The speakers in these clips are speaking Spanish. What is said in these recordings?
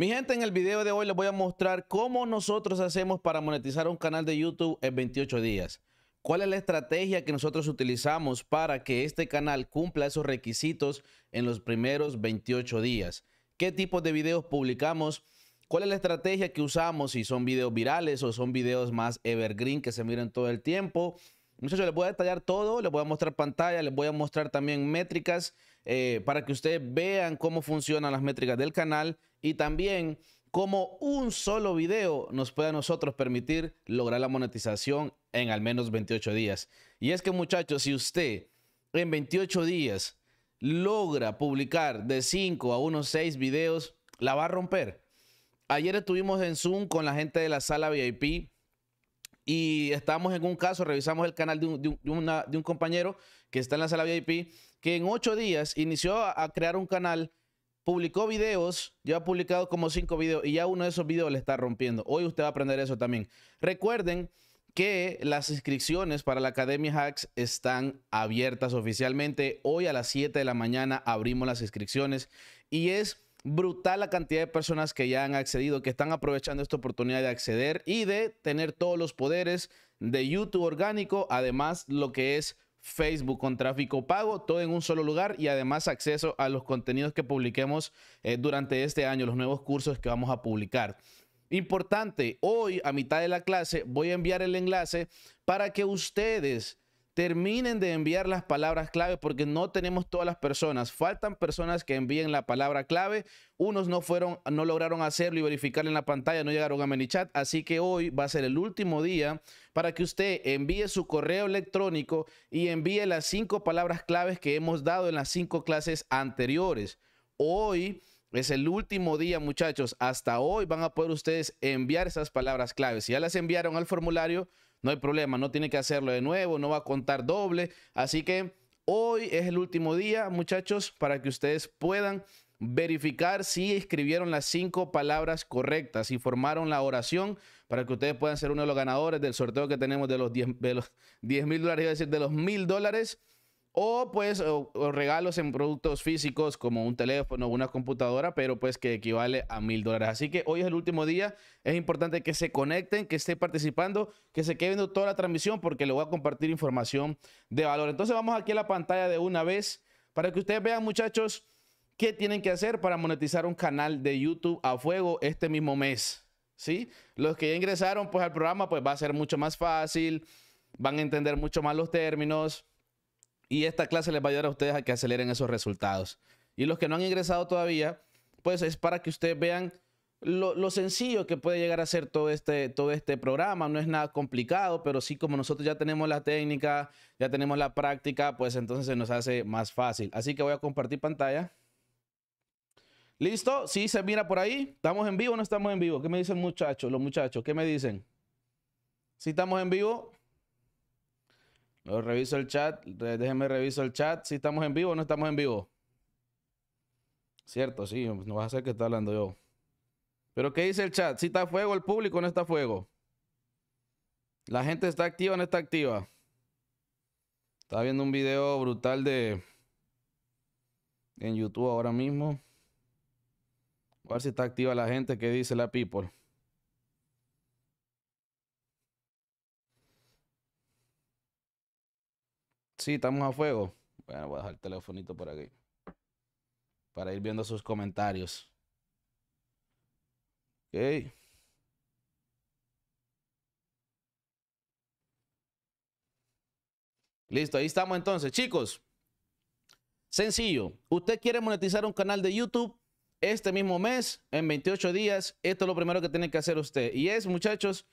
Mi gente, en el video de hoy les voy a mostrar cómo nosotros hacemos para monetizar un canal de YouTube en 28 días. ¿Cuál es la estrategia que nosotros utilizamos para que este canal cumpla esos requisitos en los primeros 28 días? ¿Qué tipo de videos publicamos? ¿Cuál es la estrategia que usamos? Si son videos virales o son videos más evergreen que se miren todo el tiempo. Muchachos, les voy a detallar todo, les voy a mostrar pantalla, les voy a mostrar también métricas eh, para que ustedes vean cómo funcionan las métricas del canal y también cómo un solo video nos puede a nosotros permitir lograr la monetización en al menos 28 días. Y es que muchachos, si usted en 28 días logra publicar de 5 a unos 6 videos, la va a romper. Ayer estuvimos en Zoom con la gente de la sala VIP y estábamos en un caso, revisamos el canal de un, de un, de un compañero que está en la sala VIP, que en 8 días inició a crear un canal publicó videos, ya ha publicado como cinco videos y ya uno de esos videos le está rompiendo. Hoy usted va a aprender eso también. Recuerden que las inscripciones para la Academia Hacks están abiertas oficialmente. Hoy a las 7 de la mañana abrimos las inscripciones y es brutal la cantidad de personas que ya han accedido, que están aprovechando esta oportunidad de acceder y de tener todos los poderes de YouTube orgánico, además lo que es Facebook con tráfico pago, todo en un solo lugar y además acceso a los contenidos que publiquemos eh, durante este año, los nuevos cursos que vamos a publicar. Importante, hoy a mitad de la clase voy a enviar el enlace para que ustedes terminen de enviar las palabras clave porque no tenemos todas las personas. Faltan personas que envíen la palabra clave. Unos no fueron, no lograron hacerlo y verificar en la pantalla, no llegaron a ManyChat. Así que hoy va a ser el último día para que usted envíe su correo electrónico y envíe las cinco palabras claves que hemos dado en las cinco clases anteriores. Hoy es el último día, muchachos. Hasta hoy van a poder ustedes enviar esas palabras claves. Si ya las enviaron al formulario, no hay problema, no tiene que hacerlo de nuevo, no va a contar doble. Así que hoy es el último día, muchachos, para que ustedes puedan verificar si escribieron las cinco palabras correctas, y formaron la oración, para que ustedes puedan ser uno de los ganadores del sorteo que tenemos de los 10 mil dólares, iba decir, de los mil dólares. O pues regalos en productos físicos como un teléfono o una computadora, pero pues que equivale a mil dólares. Así que hoy es el último día. Es importante que se conecten, que estén participando, que se queden viendo toda la transmisión porque les voy a compartir información de valor. Entonces vamos aquí a la pantalla de una vez para que ustedes vean muchachos qué tienen que hacer para monetizar un canal de YouTube a fuego este mismo mes. ¿Sí? Los que ya ingresaron pues al programa pues va a ser mucho más fácil, van a entender mucho más los términos y esta clase les va a ayudar a ustedes a que aceleren esos resultados. Y los que no han ingresado todavía, pues es para que ustedes vean lo, sencillo que puede llegar a ser todo este, todo este programa, no es nada complicado, pero sí como nosotros ya tenemos la técnica, ya tenemos la práctica, pues entonces se nos hace más fácil. Así que voy a compartir pantalla. ¿Listo? Sí, se mira por ahí. ¿Estamos en vivo o no estamos en vivo? ¿Qué me dicen muchachos, los muchachos? ¿Qué me dicen? Si estamos en vivo reviso el chat. Déjenme reviso el chat. Si estamos en vivo o no estamos en vivo. Cierto, sí. No vas a ser que está hablando yo. Pero ¿qué dice el chat? Si está a fuego el público no está a fuego. La gente está activa o no está activa. Estaba viendo un video brutal de... En YouTube ahora mismo. A ver si está activa la gente. ¿Qué dice la people? Sí, estamos a fuego. Bueno, voy a dejar el telefonito por aquí. Para ir viendo sus comentarios. Ok. Listo, ahí estamos entonces. Chicos, sencillo. Usted quiere monetizar un canal de YouTube este mismo mes, en 28 días. Esto es lo primero que tiene que hacer usted. Y es, muchachos,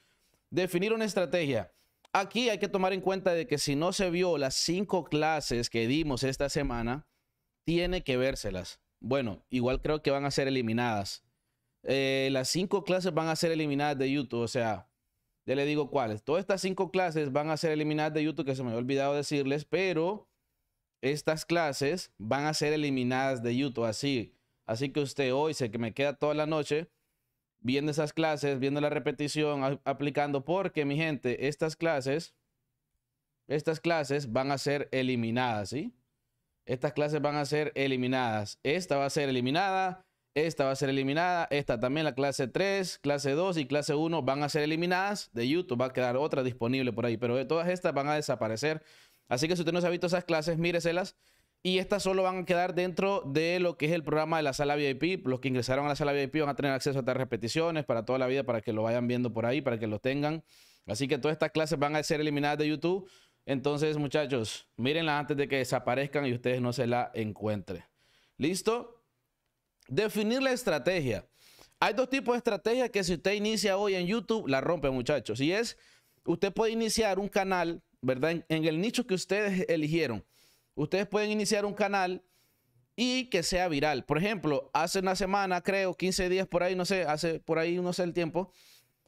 definir una estrategia. Aquí hay que tomar en cuenta de que si no se vio las cinco clases que dimos esta semana, tiene que vérselas. Bueno, igual creo que van a ser eliminadas. Eh, las cinco clases van a ser eliminadas de YouTube, o sea, ya le digo cuáles. Todas estas cinco clases van a ser eliminadas de YouTube, que se me había olvidado decirles, pero estas clases van a ser eliminadas de YouTube, así. Así que usted hoy se que me queda toda la noche viendo esas clases, viendo la repetición, aplicando, porque mi gente, estas clases, estas clases van a ser eliminadas, ¿sí? Estas clases van a ser eliminadas. Esta va a ser eliminada, esta va a ser eliminada, esta también, la clase 3, clase 2 y clase 1 van a ser eliminadas. De YouTube va a quedar otra disponible por ahí, pero todas estas van a desaparecer. Así que si usted no se ha visto esas clases, míreselas y estas solo van a quedar dentro de lo que es el programa de la sala VIP. Los que ingresaron a la sala VIP van a tener acceso a estas repeticiones para toda la vida, para que lo vayan viendo por ahí, para que lo tengan. Así que todas estas clases van a ser eliminadas de YouTube. Entonces, muchachos, mírenlas antes de que desaparezcan y ustedes no se la encuentren. ¿Listo? Definir la estrategia. Hay dos tipos de estrategias que si usted inicia hoy en YouTube, la rompe, muchachos. Y es, usted puede iniciar un canal, ¿verdad? en el nicho que ustedes eligieron ustedes pueden iniciar un canal y que sea viral. Por ejemplo, hace una semana, creo, 15 días por ahí, no sé, hace por ahí, no sé el tiempo,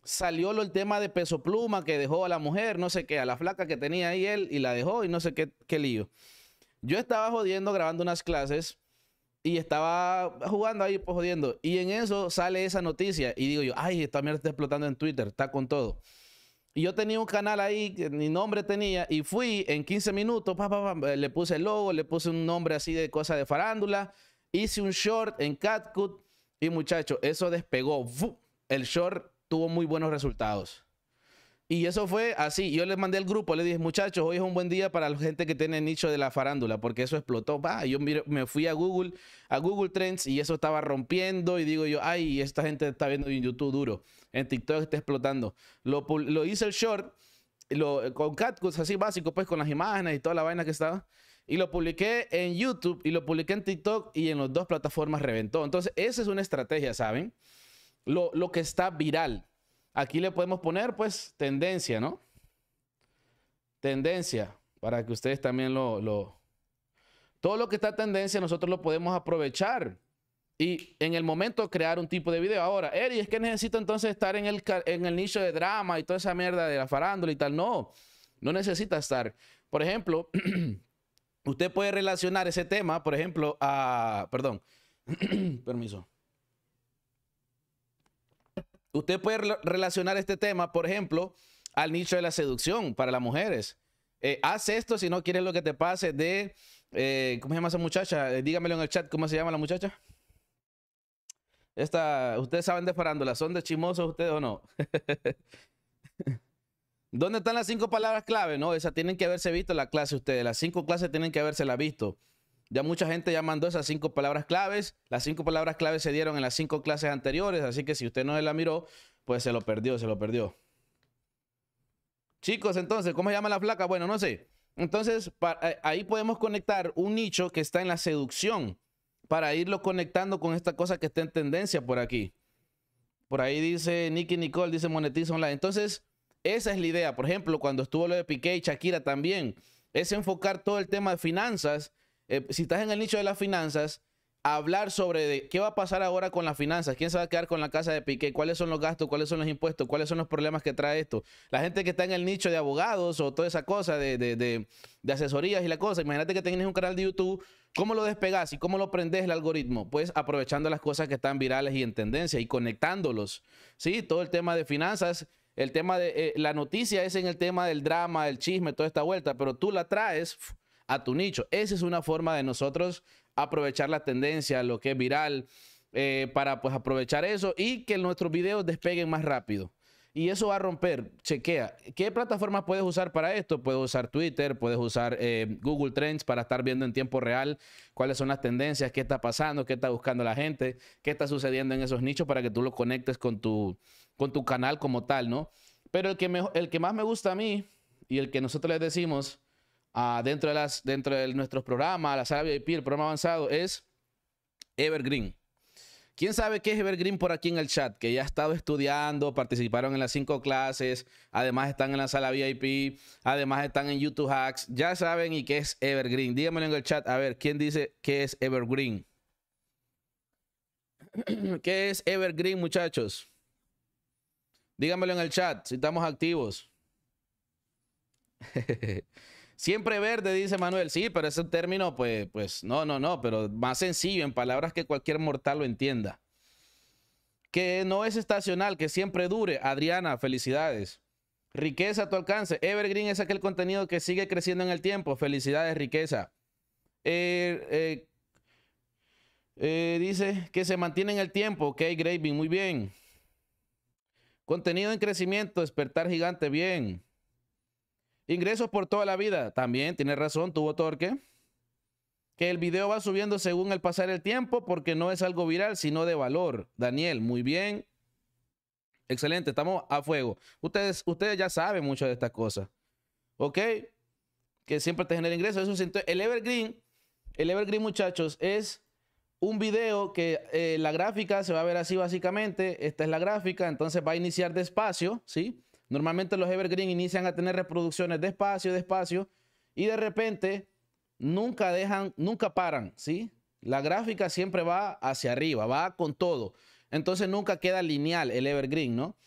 salió el tema de peso pluma que dejó a la mujer, no sé qué, a la flaca que tenía ahí él y la dejó y no sé qué, lío. Yo estaba jodiendo grabando unas clases y estaba jugando ahí, pues jodiendo. Y en eso sale esa noticia y digo yo, ay, esta mierda está explotando en Twitter, está con todo. Y yo tenía un canal ahí que ni nombre tenía y fui en 15 minutos, pa, pa, eh, le puse el logo, le puse un nombre así de cosa de farándula, hice un short en Catcut y muchacho, eso despegó. El short tuvo muy buenos resultados. Y eso fue así. Yo le mandé al grupo, le dije, muchachos, hoy es un buen día para la gente que tiene nicho de la farándula, porque eso explotó. va yo me fui a Google, a Google Trends y eso estaba rompiendo. Y digo yo, ay, esta gente está viendo en YouTube duro, en TikTok está explotando. Lo, hice el short lo, con catcuts así básico, pues con las imágenes y toda la vaina que estaba. Y lo publiqué en YouTube y lo publiqué en TikTok y en las dos plataformas reventó. Entonces, esa es una estrategia, ¿saben? Lo, lo que está viral Aquí le podemos poner, pues, tendencia, ¿no? Tendencia, para que ustedes también lo, Todo lo que está tendencia nosotros lo podemos aprovechar y en el momento crear un tipo de video. Ahora, Eri, es que necesito entonces estar en el, en el nicho de drama y toda esa mierda de la farándula y tal. No, no necesita estar. Por ejemplo, usted puede relacionar ese tema, por ejemplo, a... Perdón, permiso usted puede relacionar este tema, por ejemplo, al nicho de la seducción para las mujeres. Eh, haz esto si no quieres lo que te pase de, eh, ¿cómo se llama esa muchacha? Eh, dígamelo en el chat, ¿cómo se llama la muchacha? Esta, ustedes saben de farándula, ¿son de chimosos ustedes o no? ¿Dónde están las cinco palabras clave? No, esas tienen que haberse visto en la clase ustedes, las cinco clases tienen que haberse visto. Ya mucha gente ya mandó esas cinco palabras claves. Las cinco palabras claves se dieron en las cinco clases anteriores, así que si usted no se la miró, pues se lo perdió, se lo perdió. Chicos, entonces, ¿cómo se llama la flaca? Bueno, no sé. Entonces, eh, ahí podemos conectar un nicho que está en la seducción para irlo conectando con esta cosa que está en tendencia por aquí. Por ahí dice Nicky Nicole, dice monetiza online. Entonces, esa es la idea. Por ejemplo, cuando estuvo lo de Piqué y Shakira también, es enfocar todo el tema de finanzas eh, si estás en el nicho de las finanzas, hablar sobre qué va a pasar ahora con las finanzas, quién se va a quedar con la casa de Piqué, cuáles son los gastos, cuáles son los impuestos, cuáles son los problemas que trae esto. La gente que está en el nicho de abogados o toda esa cosa de, asesorías y la cosa, imagínate que tenés un canal de YouTube, ¿cómo lo despegas y cómo lo aprendes el algoritmo? Pues aprovechando las cosas que están virales y en tendencia y conectándolos. Sí, todo el tema de finanzas, el tema de eh, la noticia es en el tema del drama, del chisme, toda esta vuelta, pero tú la traes a tu nicho. Esa es una forma de nosotros aprovechar la tendencia, lo que es viral, eh, para pues aprovechar eso y que nuestros videos despeguen más rápido. Y eso va a romper, chequea. ¿Qué plataformas puedes usar para esto? Puedes usar Twitter, puedes usar eh, Google Trends para estar viendo en tiempo real cuáles son las tendencias, qué está pasando, qué está buscando la gente, qué está sucediendo en esos nichos para que tú lo conectes con tu, con tu canal como tal, ¿no? Pero el que, el que más me gusta a mí y el que nosotros les decimos Ah, dentro, de las, dentro de nuestros programas, la sala VIP, el programa avanzado, es Evergreen. ¿Quién sabe qué es Evergreen por aquí en el chat? Que ya ha estado estudiando, participaron en las cinco clases, además están en la sala VIP, además están en YouTube Hacks. Ya saben y qué es Evergreen. Díganmelo en el chat, a ver, ¿quién dice qué es Evergreen? ¿Qué es Evergreen, muchachos? Díganmelo en el chat si estamos activos. Siempre verde, dice Manuel. Sí, pero ese término, pues, pues no, no, no, pero más sencillo, en palabras que cualquier mortal lo entienda. Que no es estacional, que siempre dure. Adriana, felicidades. Riqueza a tu alcance. Evergreen es aquel contenido que sigue creciendo en el tiempo. Felicidades, riqueza. Eh, eh, eh, dice que se mantiene en el tiempo. Ok, Graving, muy bien. Contenido en crecimiento, despertar gigante, bien. Ingresos por toda la vida. También tiene razón, tuvo torque. Que el video va subiendo según el pasar el tiempo porque no es algo viral, sino de valor. Daniel, muy bien. Excelente, estamos a fuego. Ustedes, ustedes ya saben mucho de estas cosas. ¿Ok? Que siempre te genera ingresos. Eso es, el Evergreen, el Evergreen, muchachos, es un video que eh, la gráfica se va a ver así básicamente. Esta es la gráfica, entonces va a iniciar despacio, ¿sí? Normalmente los evergreen inician a tener reproducciones despacio, despacio, y de repente nunca dejan, nunca paran, ¿sí? La gráfica siempre va hacia arriba, va con todo. Entonces nunca queda lineal el evergreen, ¿no?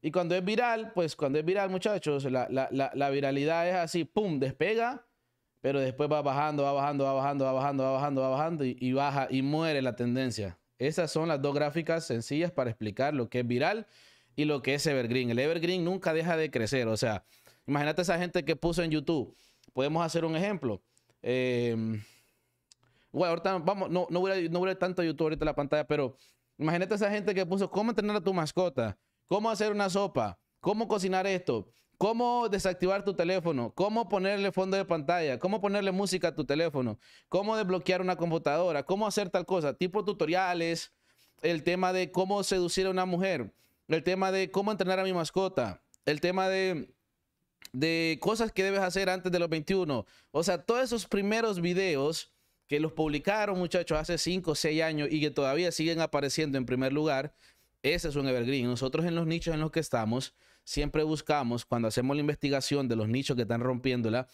Y cuando es viral, pues cuando es viral, muchachos, la, la, viralidad es así, ¡pum!, despega, pero después va bajando, va bajando, va bajando, va bajando, va bajando, va bajando y, y baja y muere la tendencia. Esas son las dos gráficas sencillas para explicar lo que es viral y lo que es Evergreen. El Evergreen nunca deja de crecer. O sea, imagínate esa gente que puso en YouTube. Podemos hacer un ejemplo. Em, bueno, ahorita vamos, no, no, voy a, no a tanto YouTube ahorita la pantalla, pero imagínate esa gente que puso cómo entrenar a tu mascota, cómo hacer una sopa, cómo cocinar esto, cómo desactivar tu teléfono, cómo ponerle fondo de pantalla, cómo ponerle música a tu teléfono, cómo desbloquear una computadora, cómo hacer tal cosa, tipo tutoriales, el tema de cómo seducir a una mujer, el tema de cómo entrenar a mi mascota, el tema de, de cosas que debes hacer antes de los 21. O sea, todos esos primeros videos que los publicaron muchachos hace 5 o 6 años y que todavía siguen apareciendo en primer lugar, ese es un evergreen. Nosotros en los nichos en los que estamos, siempre buscamos, cuando hacemos la investigación de los nichos que están rompiéndola,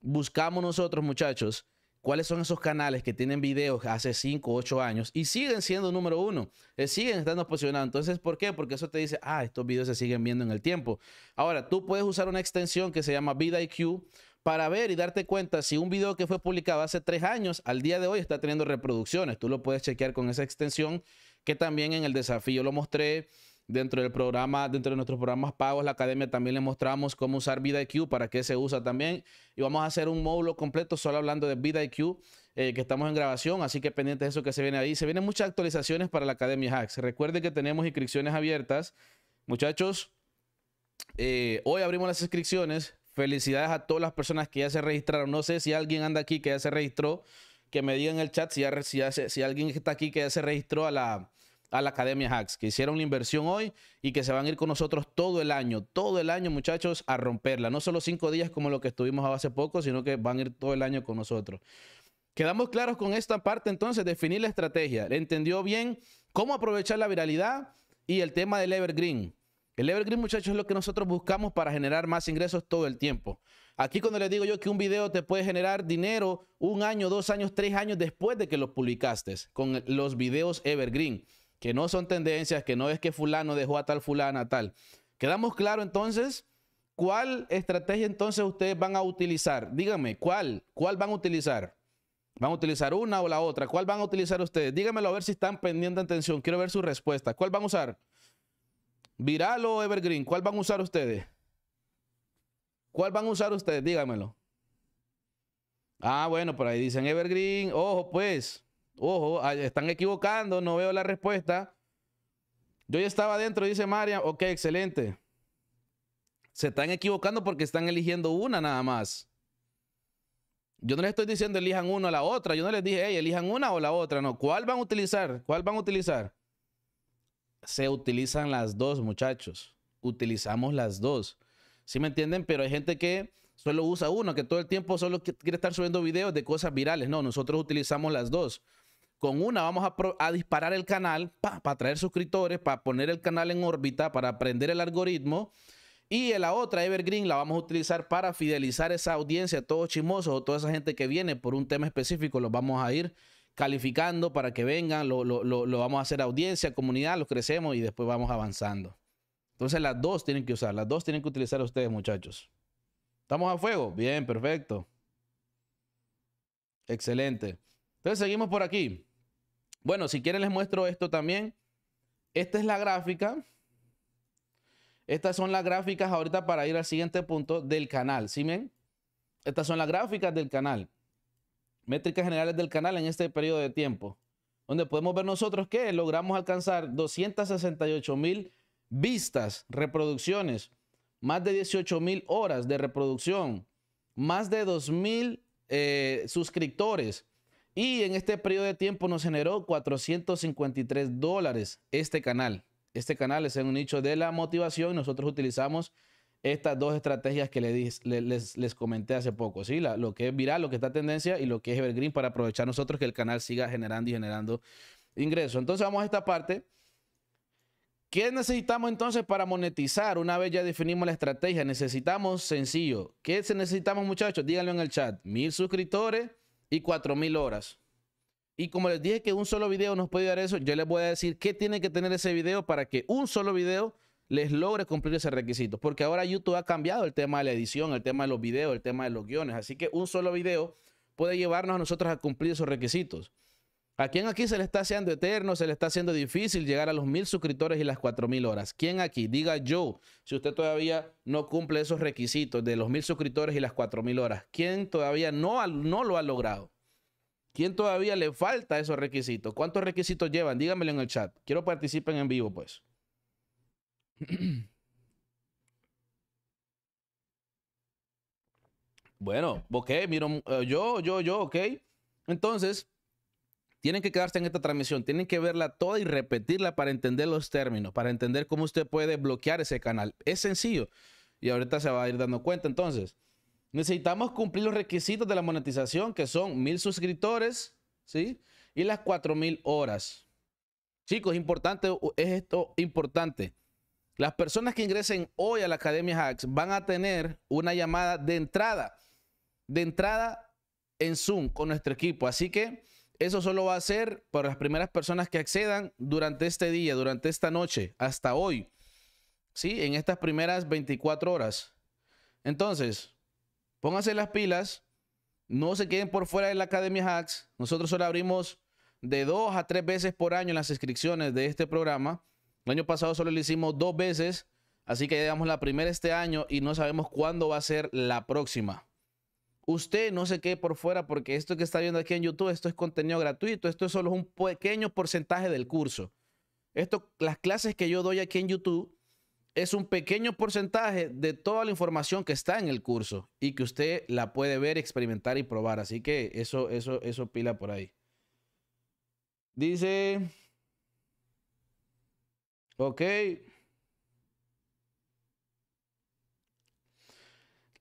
buscamos nosotros muchachos cuáles son esos canales que tienen videos hace 5 o 8 años y siguen siendo número uno, eh, siguen estando posicionados. Entonces, ¿por qué? Porque eso te dice, ah, estos videos se siguen viendo en el tiempo. Ahora, tú puedes usar una extensión que se llama VidaIQ para ver y darte cuenta si un video que fue publicado hace 3 años al día de hoy está teniendo reproducciones. Tú lo puedes chequear con esa extensión que también en el desafío lo mostré Dentro del programa, dentro de nuestros programas pagos, la academia también le mostramos cómo usar IQ para qué se usa también. Y vamos a hacer un módulo completo solo hablando de vida eh, que estamos en grabación, así que pendientes de eso que se viene ahí. Se vienen muchas actualizaciones para la Academia Hacks. Recuerden que tenemos inscripciones abiertas. Muchachos, eh, hoy abrimos las inscripciones. Felicidades a todas las personas que ya se registraron. No sé si alguien anda aquí que ya se registró. Que me digan en el chat si, ya, si alguien está aquí que ya se registró a la, a la Academia Hacks, que hicieron la inversión hoy y que se van a ir con nosotros todo el año, todo el año muchachos a romperla. No solo cinco días como lo que estuvimos hace poco, sino que van a ir todo el año con nosotros. Quedamos claros con esta parte entonces, definir la estrategia. Entendió bien cómo aprovechar la viralidad y el tema del evergreen. El evergreen, muchachos, es lo que nosotros buscamos para generar más ingresos todo el tiempo. Aquí cuando les digo yo que un video te puede generar dinero un año, dos años, tres años después de que lo publicaste con los videos evergreen que no son tendencias, que no es que fulano dejó a tal fulana tal. ¿Quedamos claro entonces? ¿Cuál estrategia entonces ustedes van a utilizar? Díganme, ¿cuál? ¿Cuál van a utilizar? ¿Van a utilizar una o la otra? ¿Cuál van a utilizar ustedes? Díganmelo a ver si están pendientes atención. Quiero ver su respuesta. ¿Cuál van a usar? ¿Viral o Evergreen? ¿Cuál van a usar ustedes? ¿Cuál van a usar ustedes? Dígamelo. Ah, bueno, por ahí dicen Evergreen. Ojo, pues. Ojo, están equivocando, no veo la respuesta. Yo ya estaba adentro, dice María. Ok, excelente. Se están equivocando porque están eligiendo una nada más. Yo no les estoy diciendo elijan una o la otra. Yo no les dije, hey, elijan una o la otra. No, ¿cuál van a utilizar? ¿Cuál van a utilizar? Se utilizan las dos, muchachos. Utilizamos las dos. ¿Sí me entienden? Pero hay gente que solo usa una, que todo el tiempo solo quiere estar subiendo videos de cosas virales. No, nosotros utilizamos las dos con una vamos a, disparar el canal para traer suscriptores, para poner el canal en órbita, para aprender el algoritmo. Y la otra, Evergreen, la vamos a utilizar para fidelizar esa audiencia, todos chimosos o toda esa gente que viene por un tema específico, los vamos a ir calificando para que vengan, lo, vamos a hacer audiencia, comunidad, los crecemos y después vamos avanzando. Entonces las dos tienen que usar, las dos tienen que utilizar ustedes muchachos. ¿Estamos a fuego? Bien, perfecto. Excelente. Entonces seguimos por aquí. Bueno, si quieren les muestro esto también. Esta es la gráfica. Estas son las gráficas ahorita para ir al siguiente punto del canal. ¿Sí ven? Estas son las gráficas del canal. Métricas generales del canal en este periodo de tiempo. Donde podemos ver nosotros que logramos alcanzar 268 mil vistas, reproducciones, más de 18 mil horas de reproducción, más de 2 mil eh, suscriptores, y en este periodo de tiempo nos generó 453 dólares este canal. Este canal es en un nicho de la motivación. Nosotros utilizamos estas dos estrategias que les, les, les comenté hace poco, ¿sí? lo que es viral, lo que está tendencia y lo que es evergreen para aprovechar nosotros que el canal siga generando y generando ingresos. Entonces vamos a esta parte. ¿Qué necesitamos entonces para monetizar? Una vez ya definimos la estrategia, necesitamos sencillo. ¿Qué necesitamos muchachos? Díganlo en el chat. Mil suscriptores y 4000 horas. Y como les dije que un solo video nos puede dar eso, yo les voy a decir qué tiene que tener ese video para que un solo video les logre cumplir ese requisito. Porque ahora YouTube ha cambiado el tema de la edición, el tema de los videos, el tema de los guiones. Así que un solo video puede llevarnos a nosotros a cumplir esos requisitos. ¿A quién aquí se le está haciendo eterno, se le está haciendo difícil llegar a los mil suscriptores y las cuatro mil horas? ¿Quién aquí? Diga yo, si usted todavía no cumple esos requisitos de los mil suscriptores y las cuatro mil horas, ¿quién todavía no, no lo ha logrado? ¿Quién todavía le falta esos requisitos? ¿Cuántos requisitos llevan? Dígamelo en el chat. Quiero participen en vivo, pues. bueno, ok, miro, mm, eh, yo, yo, yo, ok. Entonces, tienen que quedarse en esta transmisión, tienen que verla toda y repetirla para entender los términos, para entender cómo usted puede bloquear ese canal. Es sencillo y ahorita se va a ir dando cuenta. Entonces, necesitamos cumplir los requisitos de la monetización, que son mil suscriptores, ¿sí? Y las cuatro mil horas. Chicos, importante, es esto importante. Las personas que ingresen hoy a la Academia Hacks van a tener una llamada de entrada, de entrada en Zoom con nuestro equipo. Así que eso solo va a ser para las primeras personas que accedan durante este día, durante esta noche, hasta hoy. ¿Sí? En estas primeras 24 horas. Entonces, pónganse las pilas. No se queden por fuera de la Academia Hacks. Nosotros solo abrimos de dos a tres veces por año las inscripciones de este programa. El año pasado solo lo hicimos dos veces. Así que ya damos la primera este año y no sabemos cuándo va a ser la próxima usted no se quede por fuera porque esto que está viendo aquí en YouTube, esto es contenido gratuito, esto es solo un pequeño porcentaje del curso. Esto, las clases que yo doy aquí en YouTube es un pequeño porcentaje de toda la información que está en el curso y que usted la puede ver, experimentar y probar. Así que eso, eso, eso pila por ahí. Dice. Ok.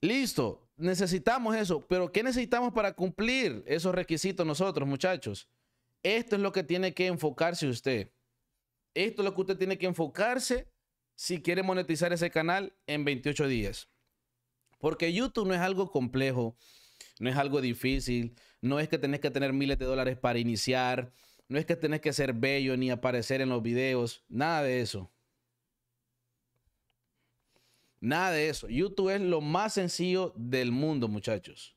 Listo necesitamos eso, pero ¿qué necesitamos para cumplir esos requisitos nosotros, muchachos? Esto es lo que tiene que enfocarse usted. Esto es lo que usted tiene que enfocarse si quiere monetizar ese canal en 28 días. Porque YouTube no es algo complejo, no es algo difícil, no es que tenés que tener miles de dólares para iniciar, no es que tenés que ser bello ni aparecer en los videos, nada de eso. Nada de eso. YouTube es lo más sencillo del mundo, muchachos.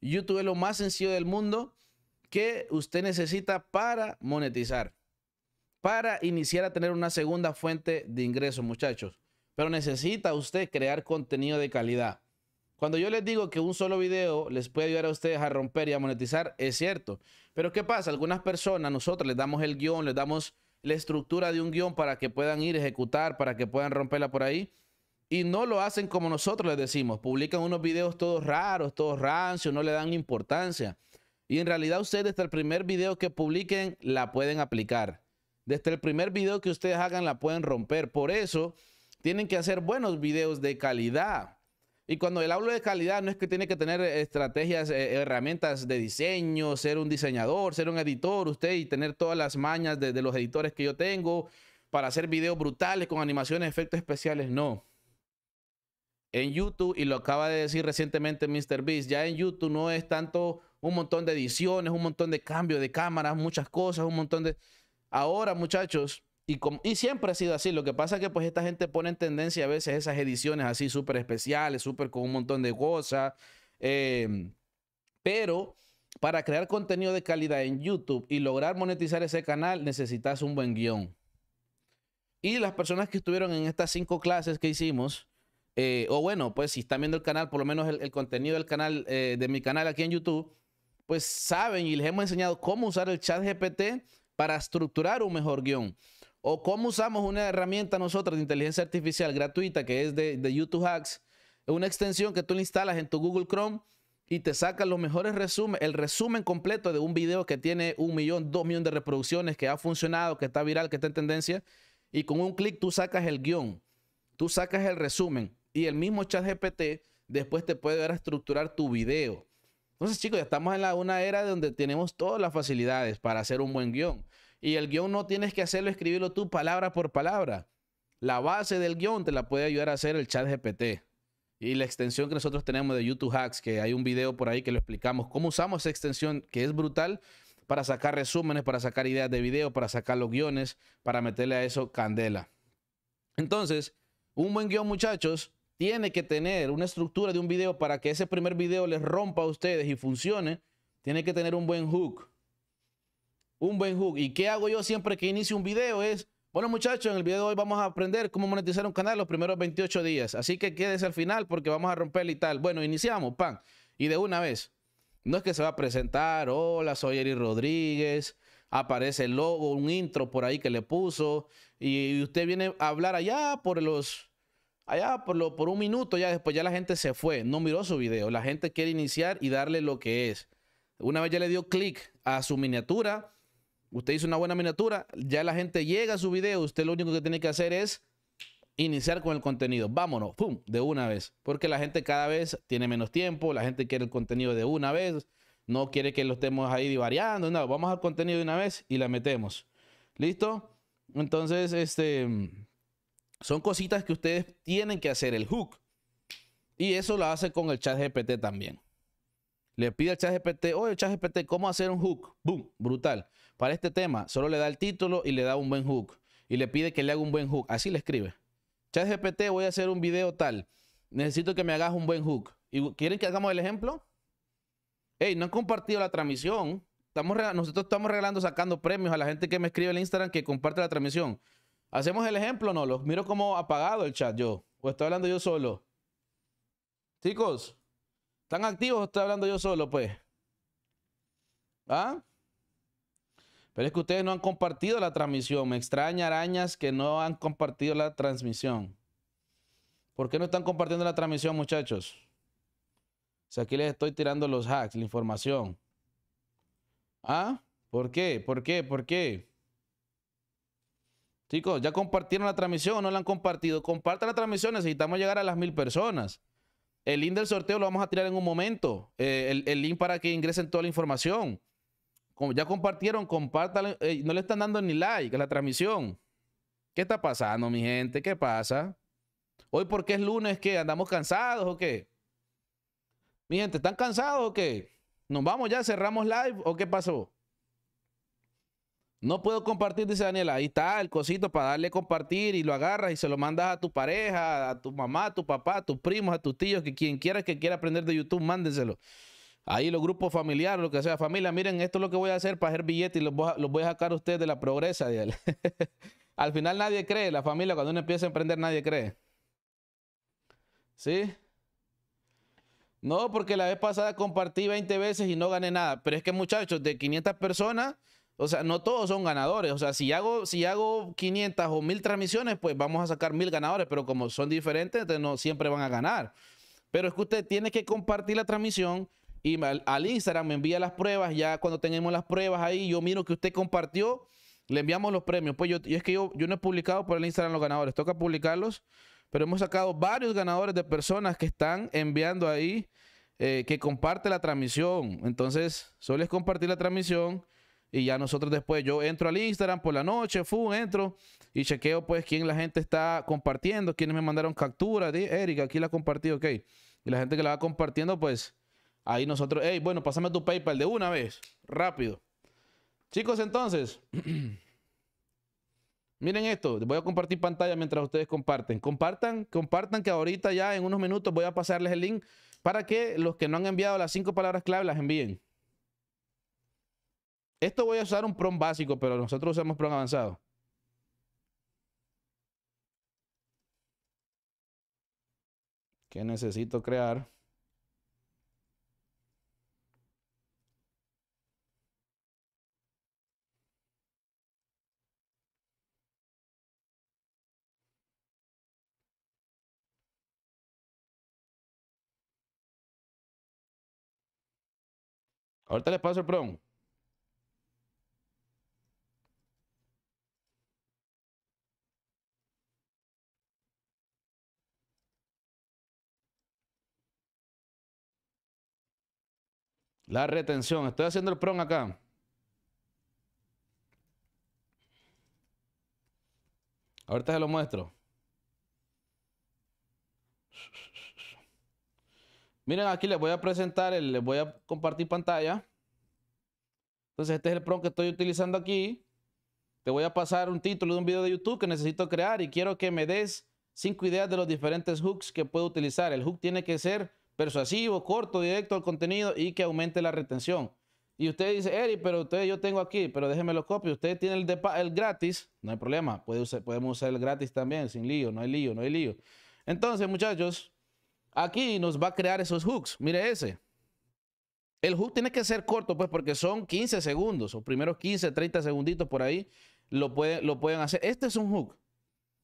YouTube es lo más sencillo del mundo que usted necesita para monetizar, para iniciar a tener una segunda fuente de ingresos, muchachos. Pero necesita usted crear contenido de calidad. Cuando yo les digo que un solo video les puede ayudar a ustedes a romper y a monetizar, es cierto. Pero ¿qué pasa? Algunas personas, nosotros les damos el guión, les damos la estructura de un guión para que puedan ir, a ejecutar, para que puedan romperla por ahí y no lo hacen como nosotros les decimos. Publican unos videos todos raros, todos rancios, no le dan importancia. Y en realidad ustedes desde el primer video que publiquen la pueden aplicar. Desde el primer video que ustedes hagan la pueden romper. Por eso tienen que hacer buenos videos de calidad. Y cuando el hablo de calidad no es que tiene que tener estrategias, eh, herramientas de diseño, ser un diseñador, ser un editor usted y tener todas las mañas de, de los editores que yo tengo para hacer videos brutales con animaciones, efectos especiales. No en YouTube, y lo acaba de decir recientemente Mr. Beast, ya en YouTube no es tanto un montón de ediciones, un montón de cambios de cámaras, muchas cosas, un montón de... Ahora, muchachos, y, y siempre ha sido así, lo que pasa es que pues esta gente pone en tendencia a veces esas ediciones así súper especiales, súper con un montón de cosas, eh, pero para crear contenido de calidad en YouTube y lograr monetizar ese canal necesitas un buen guión. Y las personas que estuvieron en estas cinco clases que hicimos, eh, o bueno, pues si están viendo el canal, por lo menos el, contenido del canal, eh, de mi canal aquí en YouTube, pues saben y les hemos enseñado cómo usar el chat GPT para estructurar un mejor guión. O cómo usamos una herramienta nosotros de inteligencia artificial gratuita que es de, de YouTube Hacks, una extensión que tú le instalas en tu Google Chrome y te saca los mejores resúmenes, el resumen completo de un video que tiene un millón, dos millones de reproducciones, que ha funcionado, que está viral, que está en tendencia. Y con un clic tú sacas el guión, tú sacas el resumen y el mismo chat GPT después te puede ayudar a estructurar tu video. Entonces, chicos, ya estamos en una era donde tenemos todas las facilidades para hacer un buen guión. Y el guión no tienes que hacerlo, escribirlo tú palabra por palabra. La base del guión te la puede ayudar a hacer el chat GPT. Y la extensión que nosotros tenemos de YouTube Hacks, que hay un video por ahí que lo explicamos, cómo usamos esa extensión, que es brutal, para sacar resúmenes, para sacar ideas de video, para sacar los guiones, para meterle a eso candela. Entonces, un buen guión, muchachos, tiene que tener una estructura de un video para que ese primer video les rompa a ustedes y funcione, tiene que tener un buen hook. Un buen hook. ¿Y qué hago yo siempre que inicio un video? Es, bueno muchachos, en el video de hoy vamos a aprender cómo monetizar un canal los primeros 28 días. Así que quédese al final porque vamos a romper y tal. Bueno, iniciamos, pan. Y de una vez. No es que se va a presentar, hola, soy Eri Rodríguez aparece el logo, un intro por ahí que le puso, y usted viene a hablar allá por los Allá por, lo, por un minuto, ya después ya la gente se fue, no miró su video. La gente quiere iniciar y darle lo que es. Una vez ya le dio clic a su miniatura, usted hizo una buena miniatura, ya la gente llega a su video, usted lo único que tiene que hacer es iniciar con el contenido. Vámonos, ¡pum!, de una vez. Porque la gente cada vez tiene menos tiempo, la gente quiere el contenido de una vez, no quiere que lo estemos ahí variando, no, vamos al contenido de una vez y la metemos. ¿Listo? Entonces, este... Son cositas que ustedes tienen que hacer, el hook. Y eso lo hace con el chat GPT también. Le pide al chat GPT, oye chat GPT, ¿cómo hacer un hook? Boom, brutal. Para este tema, solo le da el título y le da un buen hook. Y le pide que le haga un buen hook. Así le escribe. Chat GPT, voy a hacer un video tal. Necesito que me hagas un buen hook. ¿Y quieren que hagamos el ejemplo? Ey, no han compartido la transmisión. Estamos, nosotros estamos regalando, sacando premios a la gente que me escribe en Instagram que comparte la transmisión. Hacemos el ejemplo, no, los miro como apagado el chat yo. O estoy hablando yo solo. Chicos, ¿están activos o estoy hablando yo solo, pues? ¿Ah? Pero es que ustedes no han compartido la transmisión. Me extraña arañas que no han compartido la transmisión. ¿Por qué no están compartiendo la transmisión, muchachos? Si aquí les estoy tirando los hacks, la información. ¿Ah? ¿Por qué? ¿Por qué? ¿Por qué? Chicos, ¿ya compartieron la transmisión o no la han compartido? Compartan la transmisión, necesitamos llegar a las mil personas. El link del sorteo lo vamos a tirar en un momento. Eh, el, link para que ingresen toda la información. ya compartieron, compartan. Eh, no le están dando ni like a la transmisión. ¿Qué está pasando, mi gente? ¿Qué pasa? Hoy porque es lunes, que ¿Andamos cansados o qué? Mi gente, ¿están cansados o qué? ¿Nos vamos ya? ¿Cerramos live o qué pasó? No puedo compartir, dice Daniela. Ahí está el cosito para darle compartir y lo agarras y se lo mandas a tu pareja, a tu mamá, a tu papá, a tus primos, a tus tíos, que quien quiera que quiera aprender de YouTube, mándenselo. Ahí los grupos familiares, lo que sea, familia, miren, esto es lo que voy a hacer para hacer billetes y los, voy a sacar a ustedes de la progresa. Al final nadie cree, la familia, cuando uno empieza a emprender, nadie cree. ¿Sí? No, porque la vez pasada compartí 20 veces y no gané nada. Pero es que, muchachos, de 500 personas, o sea, no todos son ganadores. O sea, si hago, si hago 500 o 1000 transmisiones, pues vamos a sacar 1000 ganadores, pero como son diferentes, no siempre van a ganar. Pero es que usted tiene que compartir la transmisión y al, Instagram me envía las pruebas. Ya cuando tengamos las pruebas ahí, yo miro que usted compartió, le enviamos los premios. Pues yo, es que yo, no he publicado por el Instagram los ganadores, toca publicarlos, pero hemos sacado varios ganadores de personas que están enviando ahí, eh, que comparte la transmisión. Entonces, solo es compartir la transmisión y ya nosotros después, yo entro al Instagram por la noche, fu, entro y chequeo pues quién la gente está compartiendo, quiénes me mandaron capturas. Erika, aquí la compartí, ok. Y la gente que la va compartiendo, pues ahí nosotros, hey, bueno, pásame tu PayPal de una vez, rápido. Chicos, entonces, miren esto, les voy a compartir pantalla mientras ustedes comparten. Compartan, compartan que ahorita ya en unos minutos voy a pasarles el link para que los que no han enviado las cinco palabras clave las envíen. Esto voy a usar un PROM básico, pero nosotros usamos PROM avanzado. ¿Qué necesito crear? Ahorita les paso el PROM. La retención. Estoy haciendo el prong acá. Ahorita se lo muestro. Miren, aquí les voy a presentar, les voy a compartir pantalla. Entonces, este es el prong que estoy utilizando aquí. Te voy a pasar un título de un video de YouTube que necesito crear y quiero que me des cinco ideas de los diferentes hooks que puedo utilizar. El hook tiene que ser persuasivo, corto, directo al contenido y que aumente la retención. Y usted dice, Eri, pero usted yo tengo aquí, pero déjeme los copio. Usted tiene el, el gratis, no hay problema. Puede usar, podemos usar el gratis también, sin lío, no hay lío, no hay lío. Entonces, muchachos, aquí nos va a crear esos hooks. Mire ese. El hook tiene que ser corto, pues, porque son 15 segundos, o primeros 15, 30 segunditos por ahí, lo, lo pueden hacer. Este es un hook.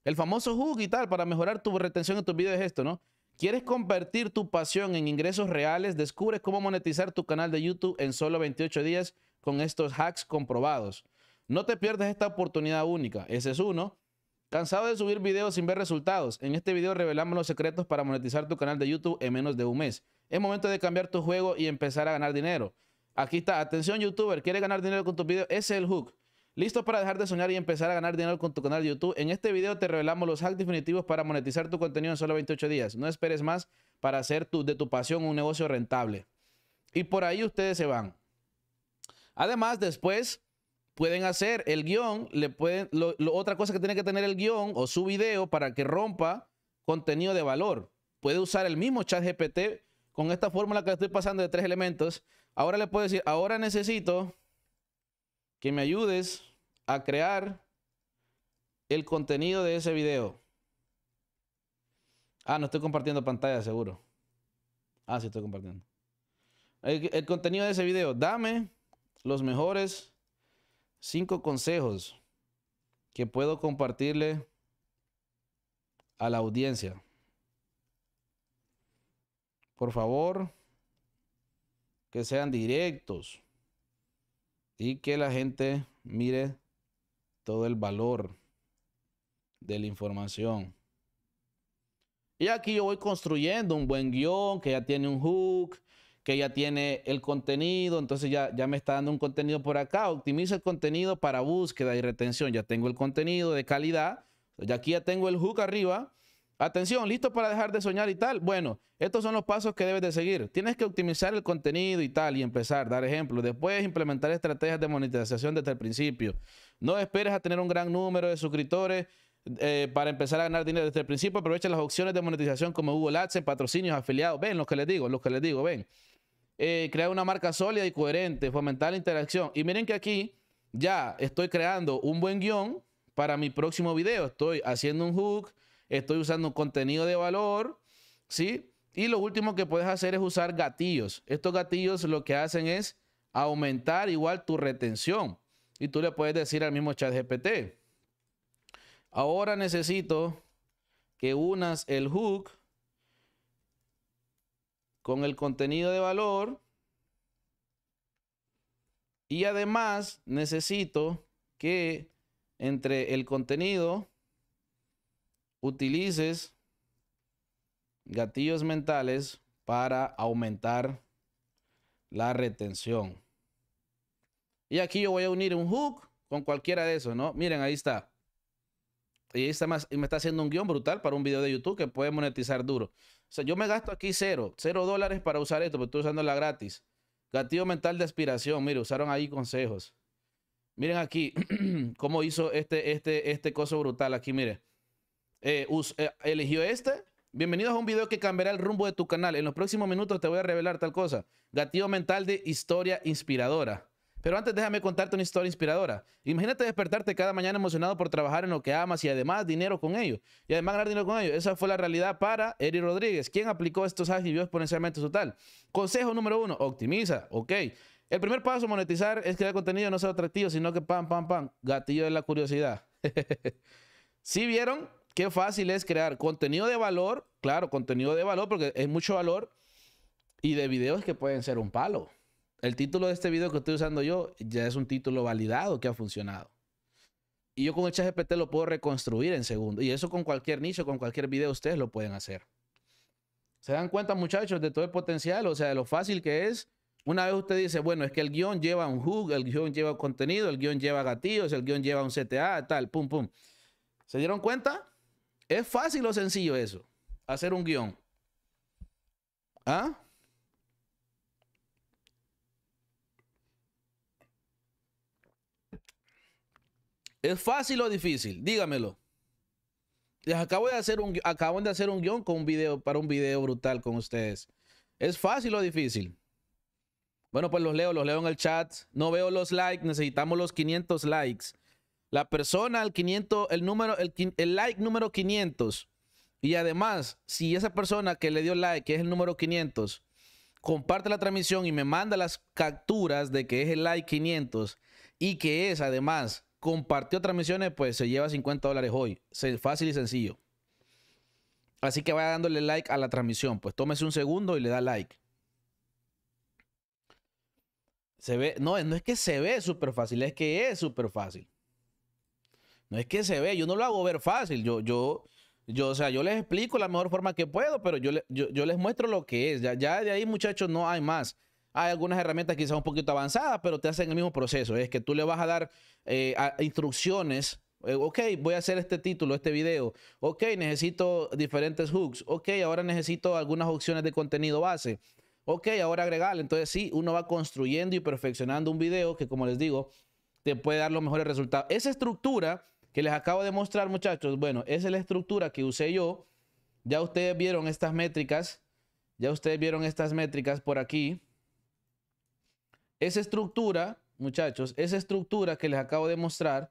El famoso hook y tal, para mejorar tu retención en tus videos es esto, ¿no? ¿Quieres convertir tu pasión en ingresos reales? Descubre cómo monetizar tu canal de YouTube en solo 28 días con estos hacks comprobados. No te pierdas esta oportunidad única. Ese es uno. ¿Cansado de subir videos sin ver resultados? En este video revelamos los secretos para monetizar tu canal de YouTube en menos de un mes. Es momento de cambiar tu juego y empezar a ganar dinero. Aquí está. Atención, youtuber. ¿Quieres ganar dinero con tus videos? Ese es el hook. ¿Listo para dejar de soñar y empezar a ganar dinero con tu canal de YouTube? En este video te revelamos los hacks definitivos para monetizar tu contenido en solo 28 días. No esperes más para hacer de tu pasión un negocio rentable. Y por ahí ustedes se van. Además, después pueden hacer el guión, le pueden, otra cosa que tiene que tener el guión o su video para que rompa contenido de valor. Puede usar el mismo chat GPT con esta fórmula que le estoy pasando de tres elementos. Ahora le puedo decir, ahora necesito que me ayudes a crear el contenido de ese video. Ah, no estoy compartiendo pantalla, seguro. Ah, sí estoy compartiendo. El, contenido de ese video. Dame los mejores cinco consejos que puedo compartirle a la audiencia. Por favor, que sean directos y que la gente mire todo el valor de la información. Y aquí yo voy construyendo un buen guión, que ya tiene un hook, que ya tiene el contenido, entonces ya, ya me está dando un contenido por acá. Optimiza el contenido para búsqueda y retención. Ya tengo el contenido de calidad. Ya aquí ya tengo el hook arriba Atención, listo para dejar de soñar y tal. Bueno, estos son los pasos que debes de seguir. Tienes que optimizar el contenido y tal y empezar, dar ejemplos. Después implementar estrategias de monetización desde el principio. No esperes a tener un gran número de suscriptores eh, para empezar a ganar dinero desde el principio. Aprovecha las opciones de monetización como Google AdSense, patrocinios, afiliados. Ven, los que les digo, los que les digo, ven. Eh, crear una marca sólida y coherente, fomentar la interacción. Y miren que aquí ya estoy creando un buen guión para mi próximo video. Estoy haciendo un hook estoy usando un contenido de valor, ¿sí? Y lo último que puedes hacer es usar gatillos. Estos gatillos lo que hacen es aumentar igual tu retención. Y tú le puedes decir al mismo chat GPT, ahora necesito que unas el hook con el contenido de valor y además necesito que entre el contenido utilices gatillos mentales para aumentar la retención. Y aquí yo voy a unir un hook con cualquiera de esos, ¿no? Miren, ahí está. Y ahí está más, me está haciendo un guión brutal para un video de YouTube que puede monetizar duro. O sea, yo me gasto aquí cero, cero dólares para usar esto, pero estoy usando la gratis. Gatillo mental de aspiración, miren usaron ahí consejos. Miren aquí cómo hizo este, este, este coso brutal aquí, miren eh, eh este. Bienvenidos a un video que cambiará el rumbo de tu canal. En los próximos minutos te voy a revelar tal cosa. Gatillo mental de historia inspiradora. Pero antes déjame contarte una historia inspiradora. Imagínate despertarte cada mañana emocionado por trabajar en lo que amas y además dinero con ello. Y además ganar dinero con ello. Esa fue la realidad para Eri Rodríguez, quien aplicó estos hacks y exponencialmente su tal. Consejo número uno, optimiza. Ok. El primer paso a monetizar es crear contenido no sea atractivo, sino que pam, pam, pam. Gatillo de la curiosidad. ¿Si vieron? qué fácil es crear contenido de valor, claro, contenido de valor, porque es mucho valor, y de videos que pueden ser un palo. El título de este video que estoy usando yo ya es un título validado que ha funcionado. Y yo con el ChatGPT lo puedo reconstruir en segundo Y eso con cualquier nicho, con cualquier video, ustedes lo pueden hacer. ¿Se dan cuenta, muchachos, de todo el potencial? O sea, de lo fácil que es. Una vez usted dice, bueno, es que el guión lleva un hook, el guión lleva contenido, el guión lleva gatillos, el guión lleva un CTA, tal, pum, pum. ¿Se dieron cuenta? ¿Es fácil o sencillo eso? Hacer un guión. ¿Ah? ¿Es fácil o difícil? Dígamelo. Les acabo de hacer un, acaban de hacer un guión con un video, para un video brutal con ustedes. ¿Es fácil o difícil? Bueno, pues los leo, los leo en el chat. No veo los likes, necesitamos los 500 likes. La persona, el 500, el número, el, like número 500. Y además, si esa persona que le dio like, que es el número 500, comparte la transmisión y me manda las capturas de que es el like 500 y que es además compartió transmisiones, pues se lleva 50 dólares hoy. Fácil y sencillo. Así que vaya dándole like a la transmisión. Pues tómese un segundo y le da like. Se ve, no, no es que se ve súper fácil, es que es súper fácil. No es que se ve, yo no lo hago ver fácil. Yo, yo, yo, sea, yo les explico la mejor forma que puedo, pero yo, yo, les muestro lo que es. Ya, ya de ahí, muchachos, no hay más. Hay algunas herramientas quizás un poquito avanzadas, pero te hacen el mismo proceso. Es que tú le vas a dar eh, instrucciones eh, ok, voy a hacer este título, este video. Ok, necesito diferentes hooks. Ok, ahora necesito algunas opciones de contenido base. Ok, ahora agregar. Entonces sí, uno va construyendo y perfeccionando un video que, como les digo, te puede dar los mejores resultados. Esa estructura que les acabo de mostrar, muchachos, bueno, esa es la estructura que usé yo. Ya ustedes vieron estas métricas. Ya ustedes vieron estas métricas por aquí. Esa estructura, muchachos, esa estructura que les acabo de mostrar,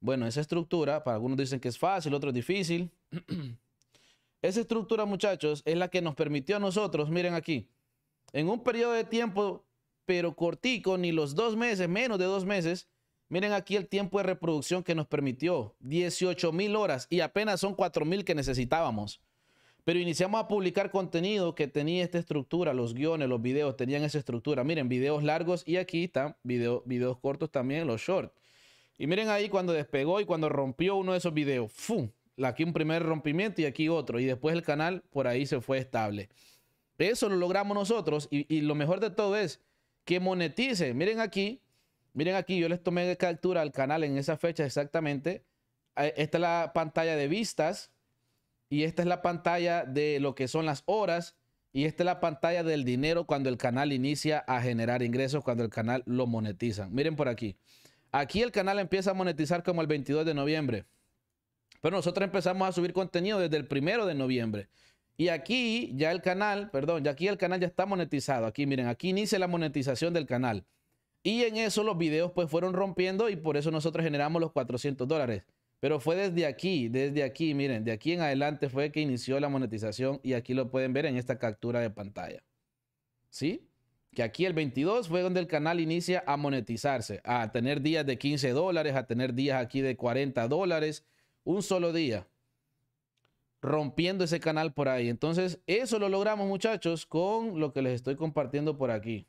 bueno, esa estructura, para algunos dicen que es fácil, otros difícil. esa estructura, muchachos, es la que nos permitió a nosotros, miren aquí, en un periodo de tiempo, pero cortico, ni los dos meses, menos de dos meses, Miren aquí el tiempo de reproducción que nos permitió, 18 mil horas y apenas son 4 mil que necesitábamos. Pero iniciamos a publicar contenido que tenía esta estructura, los guiones, los videos tenían esa estructura. Miren, videos largos y aquí están videos cortos también, los shorts. Y miren ahí cuando despegó y cuando rompió uno de esos videos, Aquí un primer rompimiento y aquí otro. Y después el canal por ahí se fue estable. Eso lo logramos nosotros y, y lo mejor de todo es que monetice. Miren aquí, Miren aquí, yo les tomé captura al canal en esa fecha exactamente. Eh, esta es la pantalla de vistas y esta es la pantalla de lo que son las horas y esta es la pantalla del dinero cuando el canal inicia a generar ingresos, cuando el canal lo monetiza. Miren por aquí. Aquí el canal empieza a monetizar como el 22 de noviembre. Pero nosotros empezamos a subir contenido desde el primero de noviembre. Y aquí ya el canal, perdón, ya aquí el canal ya está monetizado. Aquí miren, aquí inicia la monetización del canal. Y en eso los videos pues fueron rompiendo y por eso nosotros generamos los 400 dólares. Pero fue desde aquí, desde aquí, miren, de aquí en adelante fue que inició la monetización y aquí lo pueden ver en esta captura de pantalla. ¿Sí? Que aquí el 22 fue donde el canal inicia a monetizarse, a tener días de 15 dólares, a tener días aquí de 40 dólares, un solo día, rompiendo ese canal por ahí. Entonces, eso lo logramos muchachos con lo que les estoy compartiendo por aquí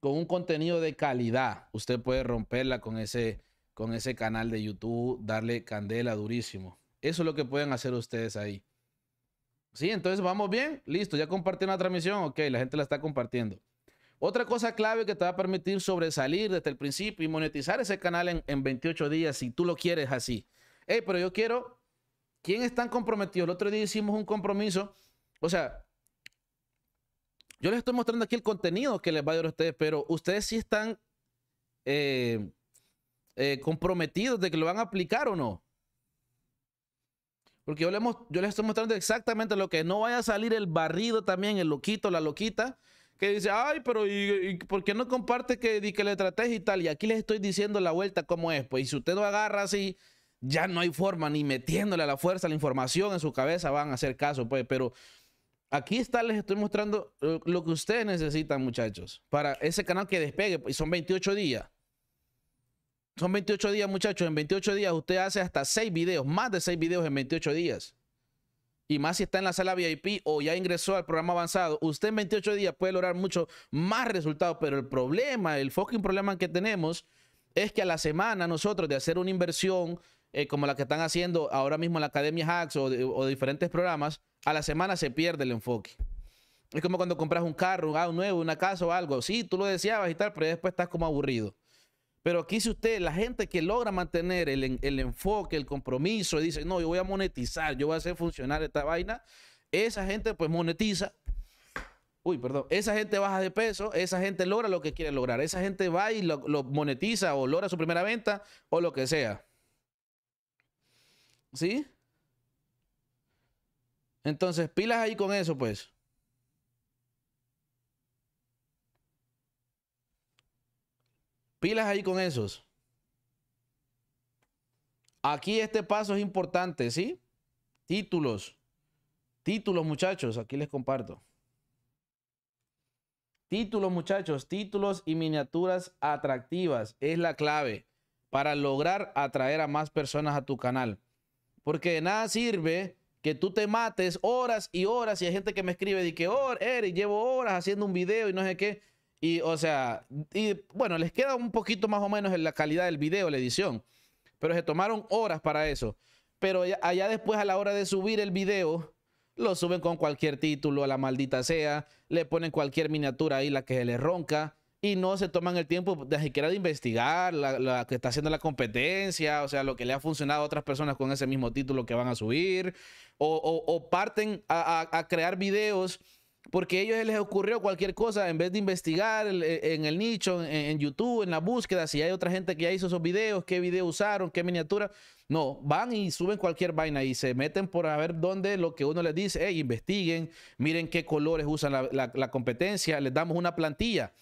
con un contenido de calidad, usted puede romperla con ese, con ese canal de YouTube, darle candela durísimo. Eso es lo que pueden hacer ustedes ahí. Sí, entonces vamos bien, listo, ya compartieron una transmisión, ok, la gente la está compartiendo. Otra cosa clave que te va a permitir sobresalir desde el principio y monetizar ese canal en, 28 días si tú lo quieres así. Hey, pero yo quiero, ¿quién tan comprometido El otro día hicimos un compromiso, o sea, yo les estoy mostrando aquí el contenido que les va a dar a ustedes, pero ustedes sí están eh, eh, comprometidos de que lo van a aplicar o no. Porque yo les, estoy mostrando exactamente lo que no vaya a salir el barrido también, el loquito, la loquita, que dice, ay, pero ¿y, por qué no comparte que, que le estrategia y tal? Y aquí les estoy diciendo la vuelta cómo es. Pues y si usted lo agarra así, ya no hay forma, ni metiéndole a la fuerza la información en su cabeza van a hacer caso, pues, pero Aquí está, les estoy mostrando eh, lo que ustedes necesitan, muchachos, para ese canal que despegue. Pues, y son 28 días. Son 28 días, muchachos. En 28 días usted hace hasta 6 videos, más de 6 videos en 28 días. Y más si está en la sala VIP o ya ingresó al programa avanzado, usted en 28 días puede lograr mucho más resultados. Pero el problema, el fucking problema que tenemos es que a la semana nosotros de hacer una inversión eh, como la que están haciendo ahora mismo en la Academia Hacks o diferentes programas, a la semana se pierde el enfoque. Es como cuando compras un carro, un nuevo, una casa o algo. Sí, tú lo deseabas y tal, pero después estás como aburrido. Pero aquí si usted, la gente que logra mantener el, el enfoque, el compromiso, y dice, no, yo voy a monetizar, yo voy a hacer funcionar esta vaina, esa gente pues monetiza. Uy, perdón. Esa gente baja de peso, esa gente logra lo que quiere lograr. Esa gente va y lo, lo monetiza o logra su primera venta o lo que sea. ¿Sí? Entonces, pilas ahí con eso, pues. Pilas ahí con esos. Aquí este paso es importante, ¿sí? Títulos. Títulos, muchachos. Aquí les comparto. Títulos, muchachos. Títulos y miniaturas atractivas es la clave para lograr atraer a más personas a tu canal. Porque de nada sirve que tú te mates horas y horas y hay gente que me escribe de que, oh, Eric, llevo horas haciendo un video y no sé qué. Y, o sea, y bueno, les queda un poquito más o menos en la calidad del video, la edición. Pero se tomaron horas para eso. Pero allá después, a la hora de subir el video, lo suben con cualquier título, a la maldita sea, le ponen cualquier miniatura ahí, la que se les ronca y no se toman el tiempo ni siquiera de investigar Lo que está haciendo la competencia, o sea, lo que le ha funcionado a otras personas con ese mismo título que van a subir, o, parten a, crear videos porque a ellos les ocurrió cualquier cosa en vez de investigar e, en, el nicho, en, YouTube, en la búsqueda, si hay otra gente que ya hizo esos videos, qué video usaron, qué miniatura. No, van y suben cualquier vaina y se meten por a ver dónde lo que uno les dice, hey, investiguen, miren qué colores usan la competencia, les damos una plantilla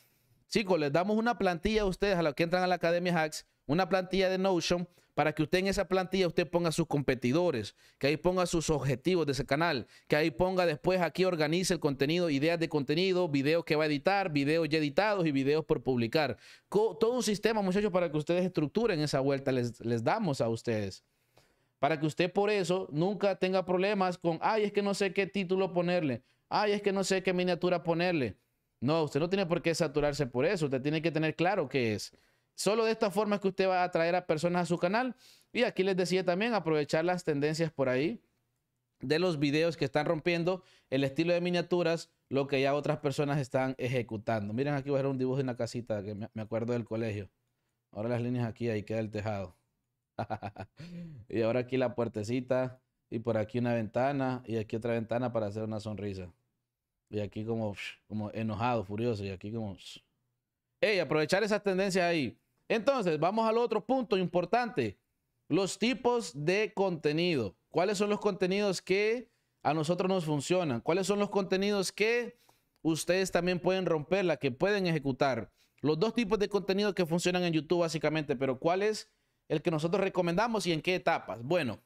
Chicos, les damos una plantilla a ustedes, a los que entran a la Academia Hacks, una plantilla de Notion para que usted en esa plantilla usted ponga sus competidores, que ahí ponga sus objetivos de ese canal, que ahí ponga después aquí organice el contenido, ideas de contenido, videos que va a editar, videos ya editados y videos por publicar. todo un sistema, muchachos, para que ustedes estructuren esa vuelta, les, les damos a ustedes. Para que usted por eso nunca tenga problemas con, ay, es que no sé qué título ponerle, ay, es que no sé qué miniatura ponerle. No, usted no tiene por qué saturarse por eso. Usted tiene que tener claro qué es. Solo de esta forma es que usted va a traer a personas a su canal. Y aquí les decía también aprovechar las tendencias por ahí de los videos que están rompiendo el estilo de miniaturas, lo que ya otras personas están ejecutando. Miren, aquí voy a hacer un dibujo de una casita que me acuerdo del colegio. Ahora las líneas aquí, ahí queda el tejado. y ahora aquí la puertecita y por aquí una ventana y aquí otra ventana para hacer una sonrisa. Y aquí como, como enojado, furioso. Y aquí como... Hey, aprovechar esas tendencias ahí. Entonces, vamos al otro punto importante. Los tipos de contenido. ¿Cuáles son los contenidos que a nosotros nos funcionan? ¿Cuáles son los contenidos que ustedes también pueden romperla, que pueden ejecutar? Los dos tipos de contenido que funcionan en YouTube básicamente, pero ¿cuál es el que nosotros recomendamos y en qué etapas? Bueno,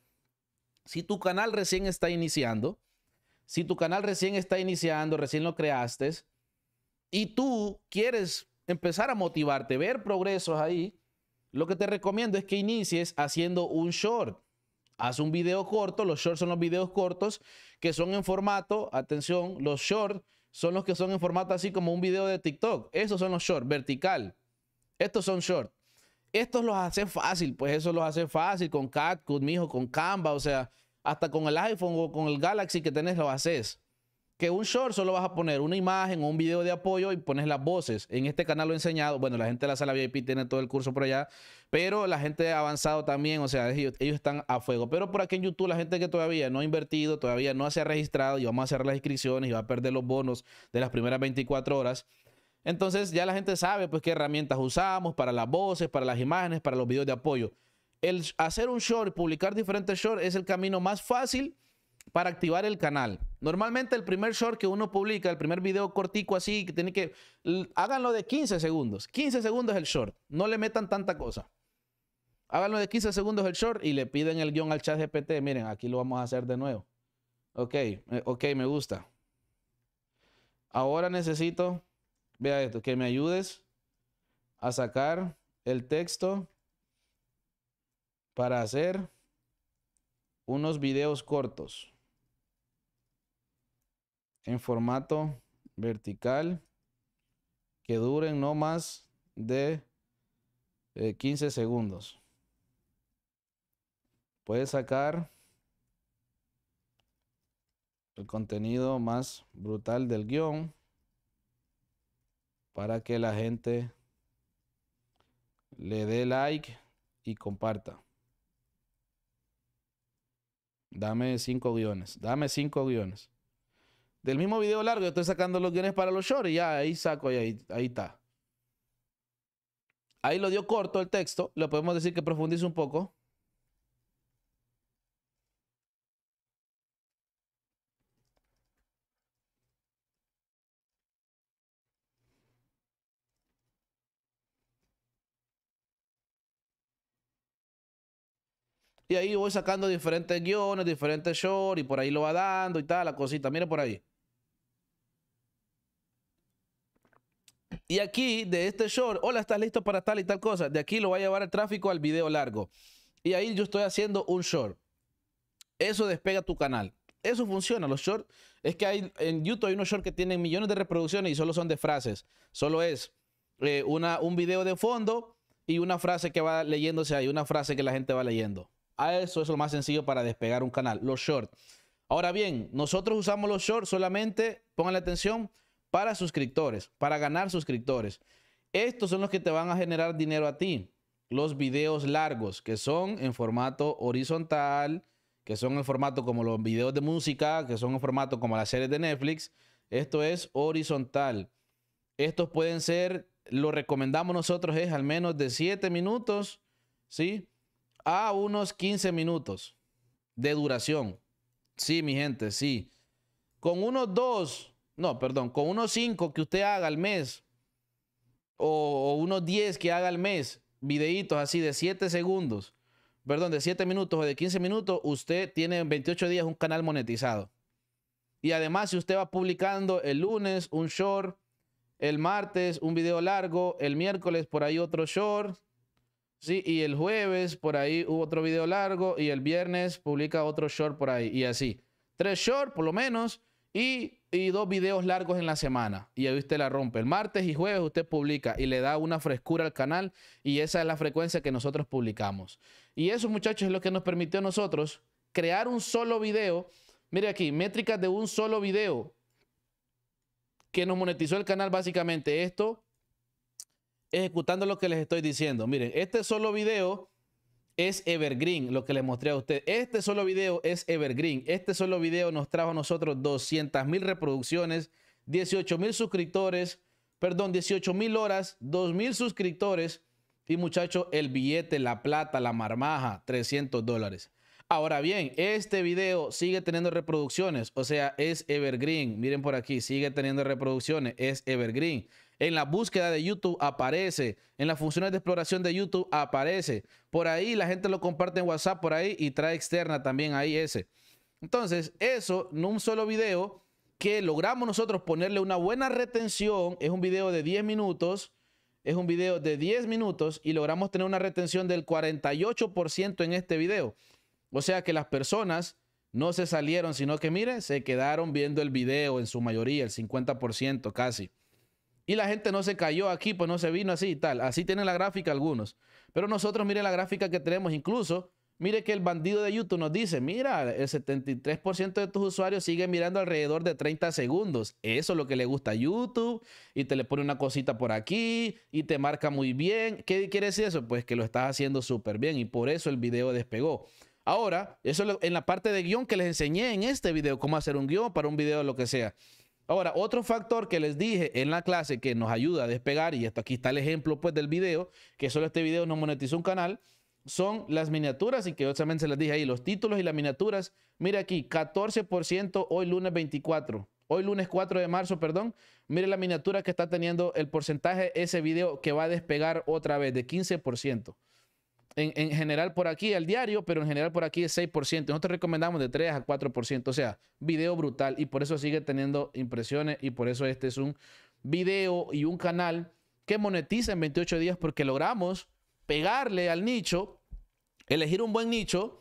si tu canal recién está iniciando, si tu canal recién está iniciando, recién lo creaste, y tú quieres empezar a motivarte, ver progresos ahí, lo que te recomiendo es que inicies haciendo un short. Haz un video corto, los shorts son los videos cortos que son en formato, atención, los shorts son los que son en formato así como un video de TikTok. Esos son los shorts, vertical. Estos son shorts. Estos los hace fácil, pues eso los hace fácil con CatCut, mijo, con Canva, o sea, hasta con el iPhone o con el Galaxy que tenés lo haces. Que un short solo vas a poner una imagen o un video de apoyo y pones las voces. En este canal lo he enseñado. Bueno, la gente de la sala VIP tiene todo el curso por allá. Pero la gente avanzado también, o sea, ellos, están a fuego. Pero por aquí en YouTube, la gente que todavía no ha invertido, todavía no se ha registrado y vamos a cerrar las inscripciones y va a perder los bonos de las primeras 24 horas. Entonces ya la gente sabe pues qué herramientas usamos para las voces, para las imágenes, para los videos de apoyo el hacer un short, publicar diferentes shorts es el camino más fácil para activar el canal. Normalmente el primer short que uno publica, el primer video cortico así, que tiene que, háganlo de 15 segundos. 15 segundos el short, no le metan tanta cosa. Háganlo de 15 segundos el short y le piden el guión al chat GPT. Miren, aquí lo vamos a hacer de nuevo. Ok, ok, me gusta. Ahora necesito, vea esto, que me ayudes a sacar el texto para hacer unos videos cortos en formato vertical que duren no más de 15 eh, segundos. Puedes sacar el contenido más brutal del guión para que la gente le dé like y comparta. Dame cinco guiones, dame cinco guiones. Del mismo video largo, yo estoy sacando los guiones para los shorts y ya ahí saco y ahí, ahí está. Ahí lo dio corto el texto, le podemos decir que profundice un poco. Y ahí voy sacando diferentes guiones, diferentes shorts, y por ahí lo va dando y tal, la cosita. Mire por ahí. Y aquí, de este short, hola, ¿estás listo para tal y tal cosa? De aquí lo va a llevar el tráfico al video largo. Y ahí yo estoy haciendo un short. Eso despega tu canal. Eso funciona, los shorts. Es que hay en YouTube hay unos shorts que tienen millones de reproducciones y solo son de frases. Solo es eh, una, un video de fondo y una frase que va leyéndose ahí, una frase que la gente va leyendo a eso es lo más sencillo para despegar un canal, los shorts. Ahora bien, nosotros usamos los shorts solamente, pongan atención, para suscriptores, para ganar suscriptores. Estos son los que te van a generar dinero a ti. Los videos largos, que son en formato horizontal, que son en formato como los videos de música, que son en formato como las series de Netflix. Esto es horizontal. Estos pueden ser, lo recomendamos nosotros, es al menos de 7 minutos, ¿sí? a unos 15 minutos de duración. Sí, mi gente, sí. Con unos dos, no, perdón, con unos cinco que usted haga al mes o, unos 10 que haga al mes, videitos así de 7 segundos, perdón, de 7 minutos o de 15 minutos, usted tiene en 28 días un canal monetizado. Y además, si usted va publicando el lunes un short, el martes un video largo, el miércoles por ahí otro short, Sí, y el jueves por ahí hubo otro video largo y el viernes publica otro short por ahí y así. Tres short por lo menos y, dos videos largos en la semana. Y ahí usted la rompe. El martes y jueves usted publica y le da una frescura al canal y esa es la frecuencia que nosotros publicamos. Y eso muchachos es lo que nos permitió a nosotros crear un solo video. Mire aquí, métricas de un solo video que nos monetizó el canal básicamente esto ejecutando lo que les estoy diciendo. Miren, este solo video es evergreen, lo que les mostré a ustedes, Este solo video es evergreen. Este solo video nos trajo a nosotros 200 mil reproducciones, 18,000 mil suscriptores, perdón, 18,000 mil horas, 2,000 mil suscriptores. Y muchachos, el billete, la plata, la marmaja, 300 dólares. Ahora bien, este video sigue teniendo reproducciones, o sea, es evergreen. Miren por aquí, sigue teniendo reproducciones, es evergreen. En la búsqueda de YouTube aparece. En las funciones de exploración de YouTube aparece. Por ahí la gente lo comparte en WhatsApp por ahí y trae externa también ahí ese. Entonces, eso, en un solo video que logramos nosotros ponerle una buena retención, es un video de 10 minutos, es un video de 10 minutos y logramos tener una retención del 48% en este video. O sea que las personas no se salieron, sino que miren, se quedaron viendo el video en su mayoría, el 50% casi. Y la gente no se cayó aquí, pues no se vino así y tal. Así tienen la gráfica algunos. Pero nosotros, mire la gráfica que tenemos. Incluso, mire que el bandido de YouTube nos dice, mira, el 73% de tus usuarios siguen mirando alrededor de 30 segundos. Eso es lo que le gusta a YouTube. Y te le pone una cosita por aquí y te marca muy bien. ¿Qué quiere decir eso? Pues que lo estás haciendo súper bien y por eso el video despegó. Ahora, eso en la parte de guión que les enseñé en este video, cómo hacer un guión para un video, lo que sea. Ahora, otro factor que les dije en la clase que nos ayuda a despegar, y esto aquí está el ejemplo pues del video, que solo este video no monetizó un canal, son las miniaturas y que yo se las dije ahí, los títulos y las miniaturas. mire aquí, 14% hoy lunes 24, hoy lunes 4 de marzo, perdón. Mire la miniatura que está teniendo el porcentaje ese video que va a despegar otra vez de 15% en, general por aquí al diario, pero en general por aquí es 6%. Nosotros recomendamos de 3 a 4%, o sea, video brutal y por eso sigue teniendo impresiones y por eso este es un video y un canal que monetiza en 28 días porque logramos pegarle al nicho, elegir un buen nicho,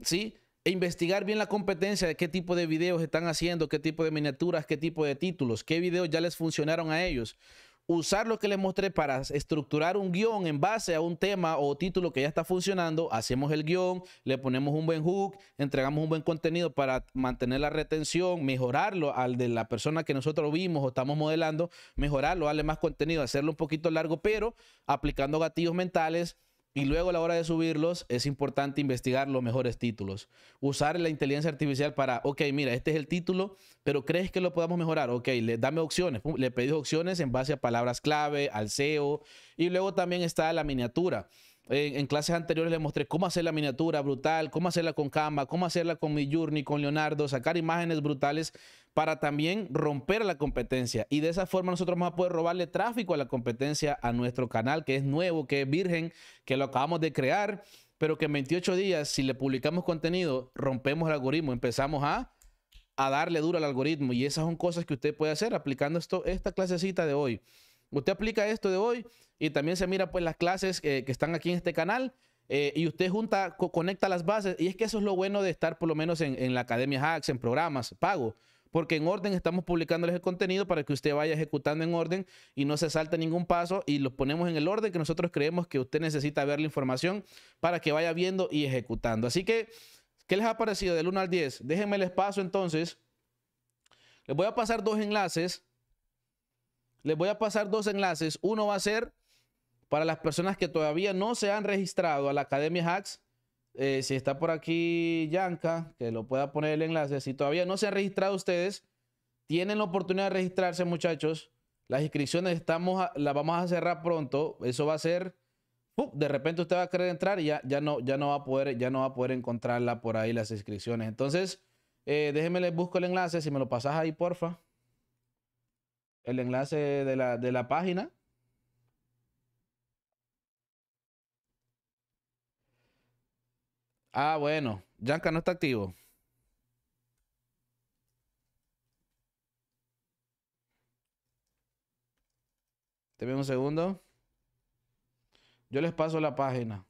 ¿sí? E investigar bien la competencia de qué tipo de videos están haciendo, qué tipo de miniaturas, qué tipo de títulos, qué videos ya les funcionaron a ellos usar lo que les mostré para estructurar un guión en base a un tema o título que ya está funcionando, hacemos el guión, le ponemos un buen hook, entregamos un buen contenido para mantener la retención, mejorarlo al de la persona que nosotros vimos o estamos modelando, mejorarlo, darle más contenido, hacerlo un poquito largo, pero aplicando gatillos mentales y luego a la hora de subirlos es importante investigar los mejores títulos. Usar la inteligencia artificial para, ok, mira, este es el título, pero crees que lo podamos mejorar. Ok, le, dame opciones. Le pedí opciones en base a palabras clave, al SEO. Y luego también está la miniatura. En, clases anteriores le mostré cómo hacer la miniatura brutal, cómo hacerla con Canva, cómo hacerla con Mi Journey, con Leonardo, sacar imágenes brutales para también romper la competencia. Y de esa forma nosotros vamos a poder robarle tráfico a la competencia a nuestro canal, que es nuevo, que es virgen, que lo acabamos de crear, pero que en 28 días, si le publicamos contenido, rompemos el algoritmo, empezamos a, a darle duro al algoritmo. Y esas son cosas que usted puede hacer aplicando esto, esta clasecita de hoy. Usted aplica esto de hoy y también se mira pues las clases eh, que están aquí en este canal. Eh, y usted junta, conecta las bases. Y es que eso es lo bueno de estar por lo menos en, en la Academia Hacks, en programas pago porque en orden estamos publicándoles el contenido para que usted vaya ejecutando en orden y no se salte ningún paso y los ponemos en el orden que nosotros creemos que usted necesita ver la información para que vaya viendo y ejecutando. Así que, ¿qué les ha parecido del 1 al 10? Déjenme el espacio entonces. Les voy a pasar dos enlaces. Les voy a pasar dos enlaces. Uno va a ser para las personas que todavía no se han registrado a la Academia Hacks eh, si está por aquí Yanka, que lo pueda poner el enlace. Si todavía no se han registrado ustedes, tienen la oportunidad de registrarse, muchachos. Las inscripciones estamos las vamos a cerrar pronto. Eso va a ser. Uh, de repente usted va a querer entrar y ya, ya, no, ya, no va a poder, ya no va a poder encontrarla por ahí, las inscripciones. Entonces, eh, déjenme les busco el enlace. Si me lo pasas ahí, porfa. El enlace de la página. Ah, bueno. Yanka no está activo. Deme un segundo. Yo les paso la página.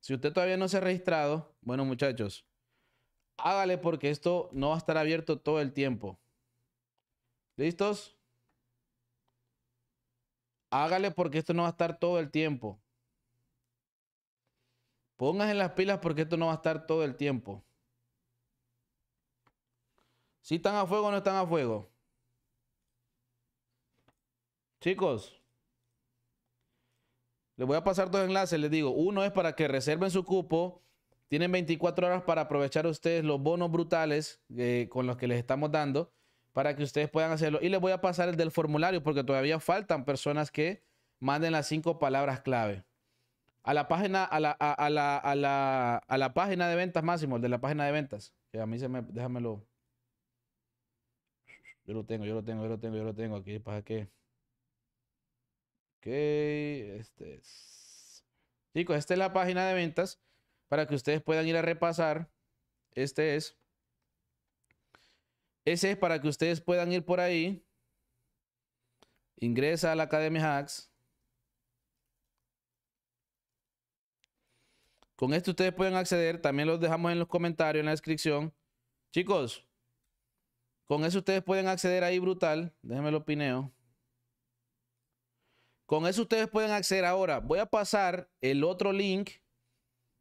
Si usted todavía no se ha registrado, bueno muchachos, hágale porque esto no va a estar abierto todo el tiempo. ¿Listos? Hágale porque esto no va a estar todo el tiempo. Pónganse las pilas porque esto no va a estar todo el tiempo. Si están a fuego o no están a fuego. Chicos, les voy a pasar dos enlaces, les digo. Uno es para que reserven su cupo. Tienen 24 horas para aprovechar ustedes los bonos brutales eh, con los que les estamos dando para que ustedes puedan hacerlo. Y les voy a pasar el del formulario porque todavía faltan personas que manden las cinco palabras clave a la página, a la, a, la, a la, a la página de ventas, Máximo, de la página de ventas. Que a mí se me, déjamelo. Yo lo tengo, yo lo tengo, yo lo tengo, yo lo tengo aquí. ¿Para qué? Ok, este es... Chicos, esta es la página de ventas para que ustedes puedan ir a repasar. Este es. Ese es para que ustedes puedan ir por ahí. Ingresa a la Academia Hacks. Con esto ustedes pueden acceder. También los dejamos en los comentarios, en la descripción. Chicos, con eso ustedes pueden acceder ahí brutal. Déjenme lo pineo. Con eso ustedes pueden acceder ahora. Voy a pasar el otro link.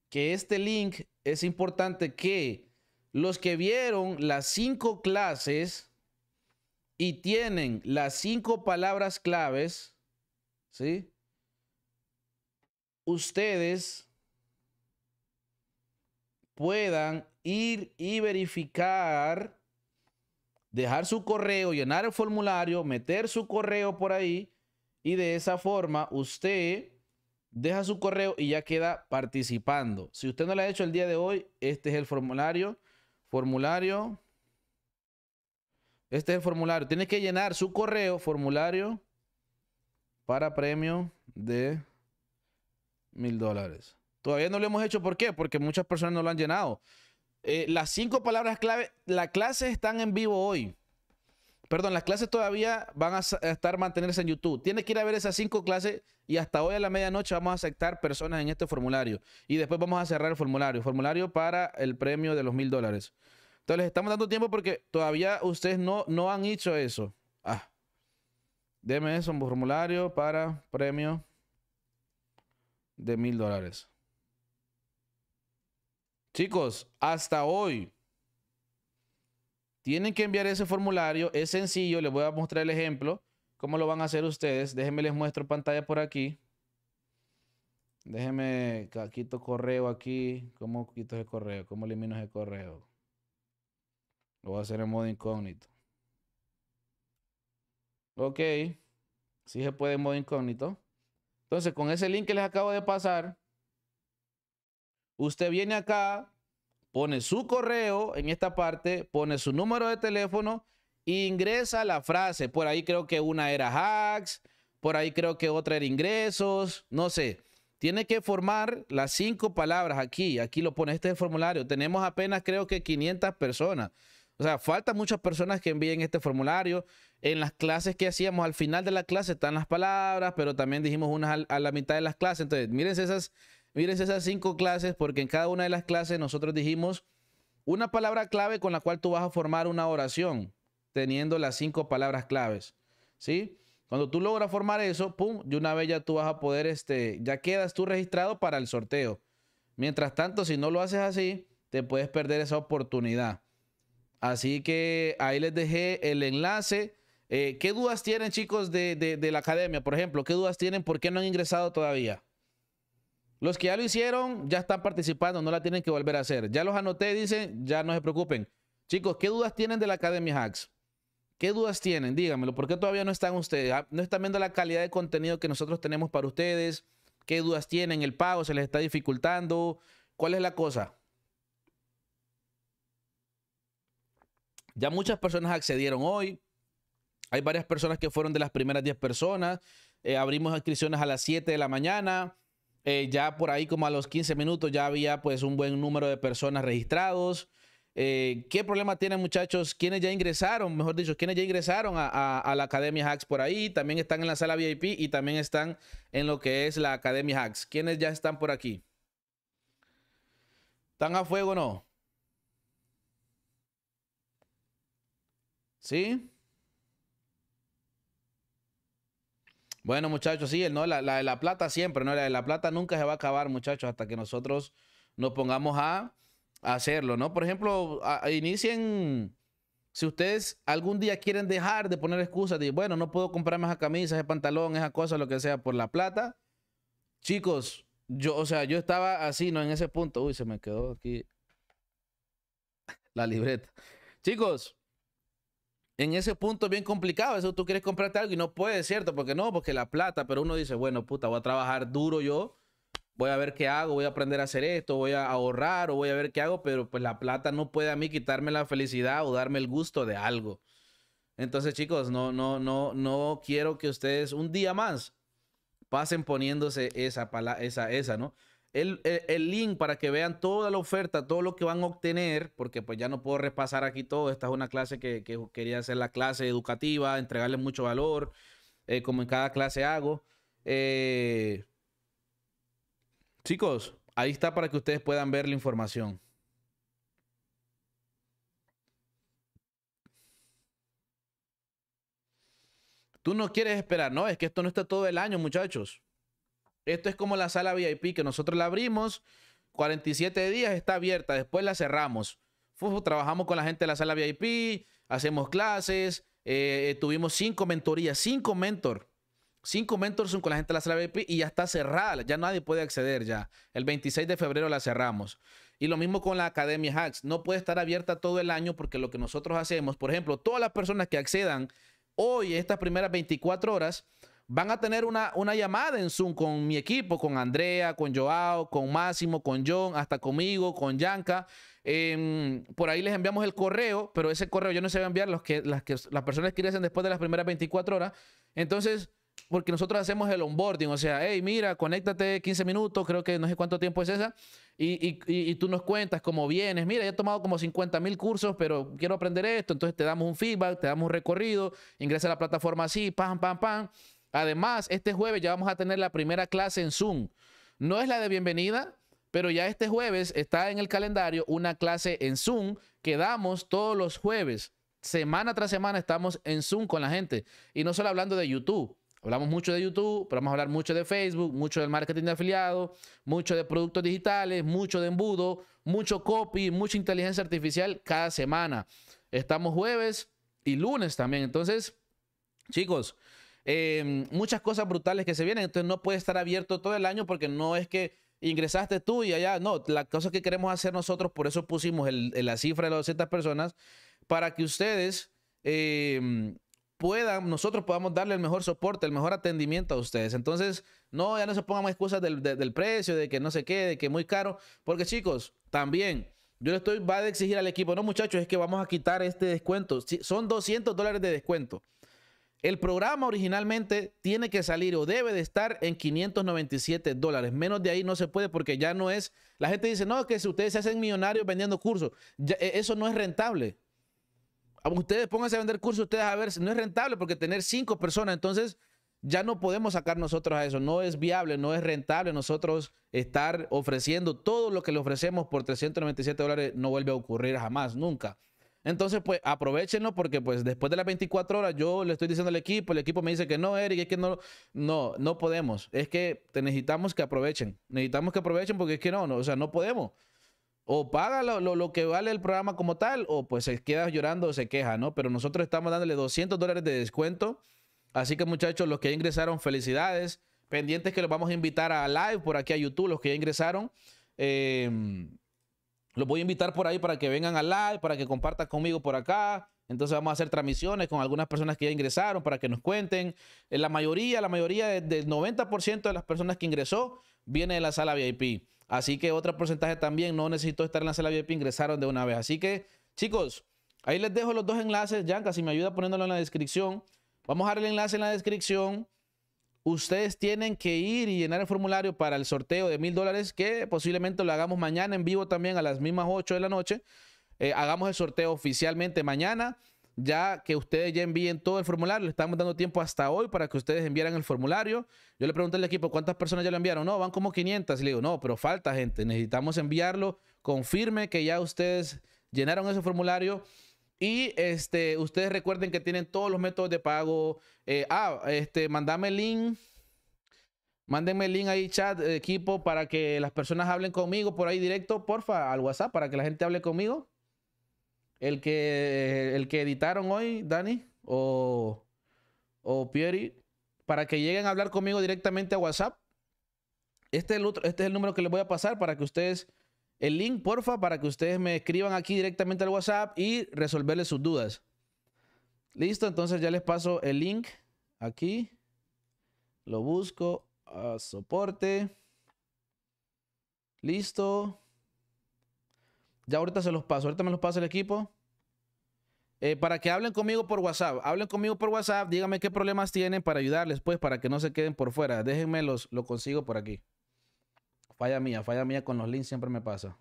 Que este link es importante que los que vieron las cinco clases y tienen las cinco palabras claves, ¿sí? Ustedes puedan ir y verificar, dejar su correo, llenar el formulario, meter su correo por ahí y de esa forma usted deja su correo y ya queda participando. Si usted no lo ha hecho el día de hoy, este es el formulario. Formulario. Este es el formulario. Tiene que llenar su correo, formulario para premio de mil dólares. Todavía no lo hemos hecho, ¿por qué? Porque muchas personas no lo han llenado. Eh, las cinco palabras clave, las clases están en vivo hoy. Perdón, las clases todavía van a estar mantenerse en YouTube. Tiene que ir a ver esas cinco clases y hasta hoy a la medianoche vamos a aceptar personas en este formulario. Y después vamos a cerrar el formulario. Formulario para el premio de los mil dólares. Entonces les estamos dando tiempo porque todavía ustedes no, no han hecho eso. Ah. Deme eso, un formulario para premio de mil dólares. Chicos, hasta hoy tienen que enviar ese formulario. Es sencillo, les voy a mostrar el ejemplo. ¿Cómo lo van a hacer ustedes? Déjenme les muestro pantalla por aquí. Déjenme, quito correo aquí. ¿Cómo quito el correo? ¿Cómo elimino el correo? Lo voy a hacer en modo incógnito. Ok. Sí se puede en modo incógnito. Entonces, con ese link que les acabo de pasar, Usted viene acá, pone su correo en esta parte, pone su número de teléfono, e ingresa la frase. Por ahí creo que una era hacks, por ahí creo que otra era ingresos, no sé. Tiene que formar las cinco palabras aquí. Aquí lo pone este formulario. Tenemos apenas creo que 500 personas. O sea, faltan muchas personas que envíen este formulario. En las clases que hacíamos, al final de la clase están las palabras, pero también dijimos unas a, la mitad de las clases. Entonces, miren esas Miren esas cinco clases porque en cada una de las clases nosotros dijimos una palabra clave con la cual tú vas a formar una oración, teniendo las cinco palabras claves, ¿sí? Cuando tú logras formar eso, pum, de una vez ya tú vas a poder, este, ya quedas tú registrado para el sorteo. Mientras tanto, si no lo haces así, te puedes perder esa oportunidad. Así que ahí les dejé el enlace. Eh, ¿Qué dudas tienen, chicos, de, de la academia? Por ejemplo, ¿qué dudas tienen? ¿Por qué no han ingresado todavía? Los que ya lo hicieron, ya están participando, no la tienen que volver a hacer. Ya los anoté, dicen, ya no se preocupen. Chicos, ¿qué dudas tienen de la Academia Hacks? ¿Qué dudas tienen? Díganmelo, ¿por qué todavía no están ustedes? Ah, ¿No están viendo la calidad de contenido que nosotros tenemos para ustedes? ¿Qué dudas tienen? ¿El pago se les está dificultando? ¿Cuál es la cosa? Ya muchas personas accedieron hoy. Hay varias personas que fueron de las primeras 10 personas. Eh, abrimos inscripciones a las 7 de la mañana. Eh, ya por ahí como a los 15 minutos ya había pues un buen número de personas registrados. Eh, ¿Qué problema tienen muchachos? ¿Quiénes ya ingresaron? Mejor dicho, ¿quiénes ya ingresaron a, a, la Academia Hacks por ahí? También están en la sala VIP y también están en lo que es la Academia Hacks. ¿Quiénes ya están por aquí? ¿Están a fuego o no? ¿Sí? Bueno, muchachos, sí, ¿no? La, de la plata siempre, ¿no? La de la plata nunca se va a acabar, muchachos, hasta que nosotros nos pongamos a, hacerlo, ¿no? Por ejemplo, inicien, si ustedes algún día quieren dejar de poner excusas de, bueno, no puedo comprarme esa camisa, ese pantalón, esa cosa, lo que sea, por la plata, chicos, yo, o sea, yo estaba así, ¿no? En ese punto, uy, se me quedó aquí la libreta. Chicos, en ese punto bien complicado. Eso tú quieres comprarte algo y no puedes, ¿cierto? Porque no, porque la plata, pero uno dice, bueno, puta, voy a trabajar duro yo, voy a ver qué hago, voy a aprender a hacer esto, voy a ahorrar o voy a ver qué hago, pero pues la plata no puede a mí quitarme la felicidad o darme el gusto de algo. Entonces, chicos, no, no, no, no quiero que ustedes un día más pasen poniéndose esa, pala esa, esa, ¿no? el, link para que vean toda la oferta, todo lo que van a obtener, porque pues ya no puedo repasar aquí todo. Esta es una clase que, quería hacer la clase educativa, entregarle mucho valor, eh, como en cada clase hago. Eh, chicos, ahí está para que ustedes puedan ver la información. Tú no quieres esperar, no, es que esto no está todo el año, muchachos. Esto es como la sala VIP que nosotros la abrimos 47 días, está abierta, después la cerramos. trabajamos con la gente de la sala VIP, hacemos clases, eh, tuvimos cinco mentorías, cinco mentor, cinco mentors con la gente de la sala VIP y ya está cerrada, ya nadie puede acceder ya. El 26 de febrero la cerramos. Y lo mismo con la Academia Hacks, no puede estar abierta todo el año porque lo que nosotros hacemos, por ejemplo, todas las personas que accedan hoy, estas primeras 24 horas, van a tener una, una llamada en Zoom con mi equipo, con Andrea, con Joao, con Máximo, con John, hasta conmigo, con Yanka. Em, por ahí les enviamos el correo, pero ese correo yo no se va a enviar los que, las, que, las personas que ingresen después de las primeras 24 horas. Entonces, porque nosotros hacemos el onboarding, o sea, hey, mira, conéctate 15 minutos, creo que no sé cuánto tiempo es esa, y, y, tú nos cuentas cómo vienes, mira, yo he tomado como 50 mil cursos, pero quiero aprender esto, entonces te damos un feedback, te damos un recorrido, ingresa a la plataforma así, pam, pam, pam. Además, este jueves ya vamos a tener la primera clase en Zoom. No es la de bienvenida, pero ya este jueves está en el calendario una clase en Zoom que damos todos los jueves. Semana tras semana estamos en Zoom con la gente. Y no solo hablando de YouTube. Hablamos mucho de YouTube, pero vamos a hablar mucho de Facebook, mucho del marketing de afiliados, mucho de productos digitales, mucho de embudo, mucho copy, mucha inteligencia artificial cada semana. Estamos jueves y lunes también. Entonces, chicos, Em, muchas cosas brutales que se vienen. Entonces no puede estar abierto todo el año porque no es que ingresaste tú y allá. No, la cosa que queremos hacer nosotros, por eso pusimos la cifra de las 200 personas, para que ustedes em, puedan, nosotros podamos darle el mejor soporte, el mejor atendimiento a ustedes. Entonces, no, ya no se pongan excusas del, precio, de que no sé qué, de que muy caro, porque chicos, también. Yo le estoy, va a exigir al equipo, no muchachos, es que vamos a quitar este descuento. son 200 dólares de descuento. El programa originalmente tiene que salir o debe de estar en 597 dólares. Menos de ahí no se puede porque ya no es... La gente dice, no, que si ustedes se hacen millonarios vendiendo cursos, eh, eso no es rentable. Ah, ustedes pónganse a vender cursos, ustedes a ver, no es rentable porque tener cinco personas, entonces ya no podemos sacar nosotros a eso. No es viable, no es rentable nosotros estar ofreciendo todo lo que le ofrecemos por 397 dólares. No vuelve a ocurrir jamás, nunca. Entonces, pues aprovechenlo porque pues después de las 24 horas yo le estoy diciendo al equipo, el equipo me dice que no, Eric, es que no, no, no podemos. Es que necesitamos que aprovechen. Necesitamos que aprovechen porque es que no, no o sea, no podemos. O paga lo, lo, que vale el programa como tal, o pues se queda llorando o se queja, ¿no? Pero nosotros estamos dándole 200 dólares de descuento. Así que muchachos, los que ya ingresaron, felicidades. Pendientes que los vamos a invitar a live por aquí a YouTube, los que ya ingresaron. Eh, los voy a invitar por ahí para que vengan al live, para que compartan conmigo por acá. Entonces vamos a hacer transmisiones con algunas personas que ya ingresaron para que nos cuenten. Eh, la mayoría, la mayoría del 90% de las personas que ingresó viene de la sala VIP. Así que otro porcentaje también no necesito estar en la sala VIP, ingresaron de una vez. Así que, chicos, ahí les dejo los dos enlaces. Yanka, si me ayuda poniéndolo en la descripción. Vamos a dejar el enlace en la descripción ustedes tienen que ir y llenar el formulario para el sorteo de mil dólares, que posiblemente lo hagamos mañana en vivo también a las mismas 8 de la noche. Eh, hagamos el sorteo oficialmente mañana, ya que ustedes ya envíen todo el formulario. Le estamos dando tiempo hasta hoy para que ustedes enviaran el formulario. Yo le pregunté al equipo cuántas personas ya lo enviaron. No, van como 500. le digo, no, pero falta gente. Necesitamos enviarlo. Confirme que ya ustedes llenaron ese formulario y este, ustedes recuerden que tienen todos los métodos de pago. Eh, ah, este, mandame el link. Mándenme el link ahí, chat, eh, equipo, para que las personas hablen conmigo por ahí directo, porfa, al WhatsApp, para que la gente hable conmigo. El que, el que editaron hoy, Dani, o, o Pieri, para que lleguen a hablar conmigo directamente a WhatsApp. Este este es el número que les voy a pasar para que ustedes el link, porfa, para que ustedes me escriban aquí directamente al WhatsApp y resolverles sus dudas. Listo, entonces ya les paso el link aquí. Lo busco a soporte. Listo. Ya ahorita se los paso, ahorita me los pasa el equipo. Eh, para que hablen conmigo por WhatsApp. Hablen conmigo por WhatsApp, díganme qué problemas tienen para ayudarles, pues, para que no se queden por fuera. Déjenme los, lo consigo por aquí. Falla mía, falla mía con los links siempre me pasa.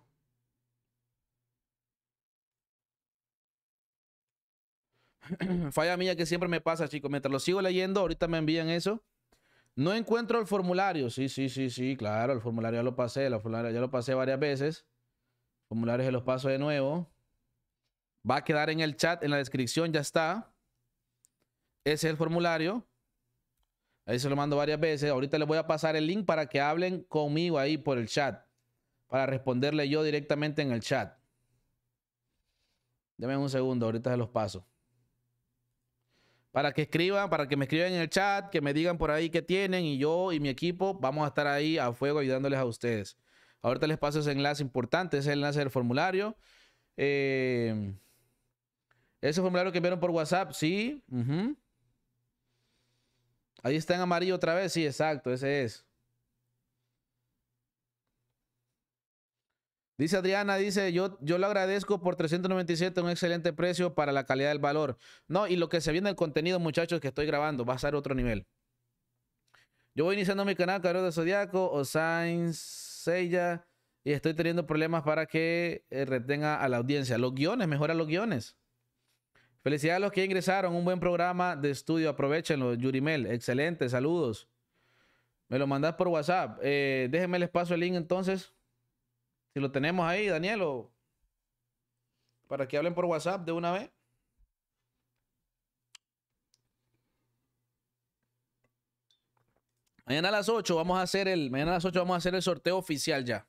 falla mía que siempre me pasa, chicos. Mientras lo sigo leyendo, ahorita me envían eso. No encuentro el formulario. Sí, sí, sí, sí, claro. El formulario ya lo pasé. El formulario ya lo pasé varias veces. Formularios se los paso de nuevo. Va a quedar en el chat, en la descripción, ya está. Ese es el formulario. Ahí se lo mando varias veces. Ahorita les voy a pasar el link para que hablen conmigo ahí por el chat. Para responderle yo directamente en el chat. Deme un segundo, ahorita se los paso. Para que escriban, para que me escriban en el chat, que me digan por ahí qué tienen y yo y mi equipo vamos a estar ahí a fuego ayudándoles a ustedes. Ahorita les paso ese enlace importante, ese enlace del formulario. Eh, ese formulario que vieron por WhatsApp, sí. Ahí está en amarillo otra vez. Sí, exacto, ese es. Dice Adriana, dice, yo, yo lo agradezco por 397, un excelente precio para la calidad del valor. No, y lo que se viene el contenido, muchachos, que estoy grabando, va a ser otro nivel. Yo voy iniciando mi canal, Cabrón de Zodiaco, o Sainz, y estoy teniendo problemas para que eh, retenga a la audiencia. Los guiones, mejora los guiones. Felicidades a los que ingresaron. Un buen programa de estudio. Aprovechenlo. Yurimel, excelente. Saludos. Me lo mandas por WhatsApp. Eh, déjenme les paso el link entonces. Si lo tenemos ahí, Daniel, o para que hablen por WhatsApp de una vez. Mañana a las 8 vamos a hacer el, mañana a las 8 vamos a hacer el sorteo oficial ya.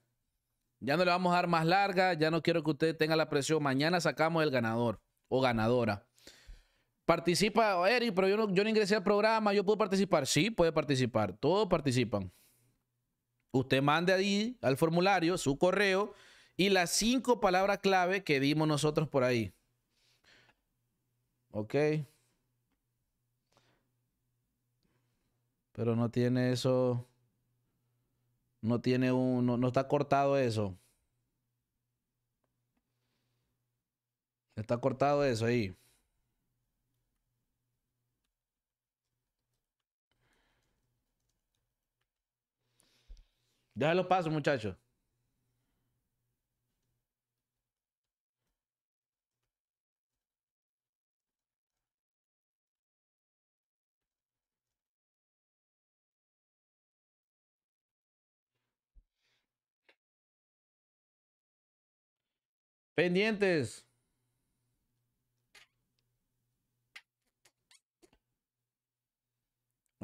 Ya no le vamos a dar más larga, ya no quiero que ustedes tengan la presión. Mañana sacamos el ganador o ganadora. Participa, Eric, pero yo no, yo ingresé al programa, yo puedo participar. Sí, puede participar, todos participan. Usted mande ahí al formulario su correo y las cinco palabras clave que dimos nosotros por ahí. Ok. Pero no tiene eso. No tiene un. no está cortado eso. Está cortado eso ahí. Ya los paso, muchachos. Pendientes.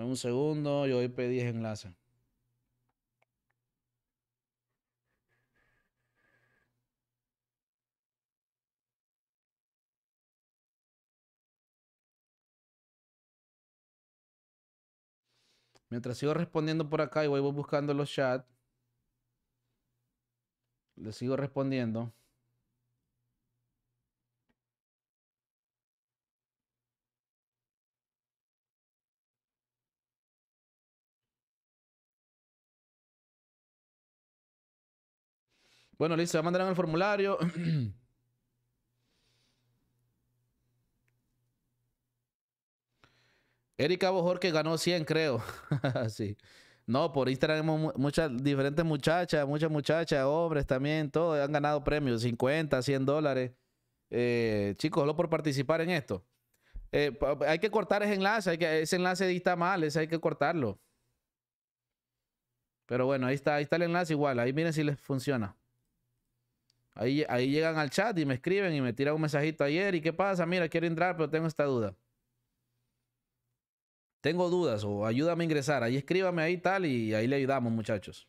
un segundo, yo hoy pedí enlace. Mientras sigo respondiendo por acá y voy buscando los chats, le sigo respondiendo. Bueno, listo, ya mandaron el formulario. Erika Bojor que ganó 100, creo. sí. No, por Instagram hemos muchas diferentes muchachas, muchas muchachas, hombres también, todos han ganado premios, 50, 100 dólares. Eh, chicos, solo por participar en esto. Eh, hay que cortar ese enlace, ese enlace está mal, ese hay que cortarlo. Pero bueno, ahí está, ahí está el enlace igual, ahí miren si les funciona. Ahí, llegan al chat y me escriben y me tiran un mensajito ayer. ¿Y qué pasa? Mira, quiero entrar, pero tengo esta duda. Tengo dudas o ayúdame a ingresar. Ahí escríbame ahí tal y ahí le ayudamos, muchachos.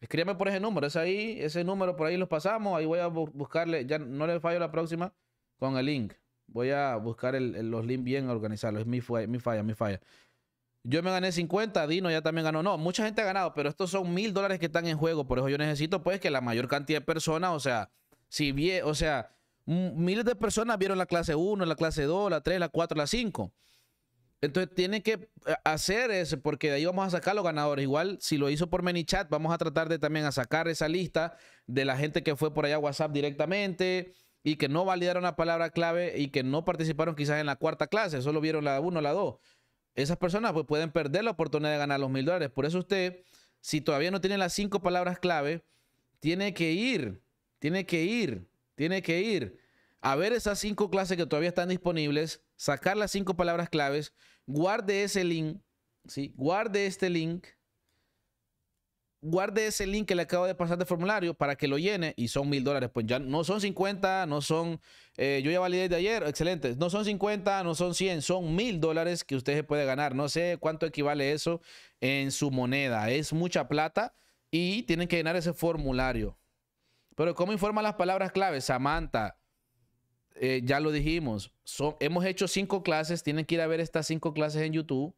Escríbame por ese número. Es ahí, ese número por ahí los pasamos. Ahí voy a buscarle. Ya no le fallo la próxima con el link. Voy a buscar el, los links bien organizados. Es mi, mi falla, mi falla. Yo me gané 50, Dino ya también ganó. No, mucha gente ha ganado, pero estos son mil dólares que están en juego. Por eso yo necesito, pues, que la mayor cantidad de personas, o sea, si bien, o sea, miles de personas vieron la clase 1, la clase 2, la 3, la 4, la 5. Entonces tiene que eh, hacer eso, porque de ahí vamos a sacar los ganadores. Igual, si lo hizo por ManyChat, vamos a tratar de también a sacar esa lista de la gente que fue por allá a WhatsApp directamente y que no validaron la palabra clave y que no participaron quizás en la cuarta clase, solo vieron la 1, la 2 esas personas pues, pueden perder la oportunidad de ganar los mil dólares. Por eso usted, si todavía no tiene las cinco palabras clave, tiene que ir, tiene que ir, tiene que ir a ver esas cinco clases que todavía están disponibles, sacar las cinco palabras claves, guarde ese link, ¿sí? guarde este link guarde ese link que le acabo de pasar de formulario para que lo llene y son mil dólares. Pues ya no son 50, no son, eh, yo ya validé de ayer, excelente, no son 50, no son 100, son mil dólares que usted puede ganar. No sé cuánto equivale eso en su moneda, es mucha plata y tienen que llenar ese formulario. Pero ¿cómo informa las palabras claves? Samantha, eh, ya lo dijimos, hemos hecho cinco clases, tienen que ir a ver estas cinco clases en YouTube.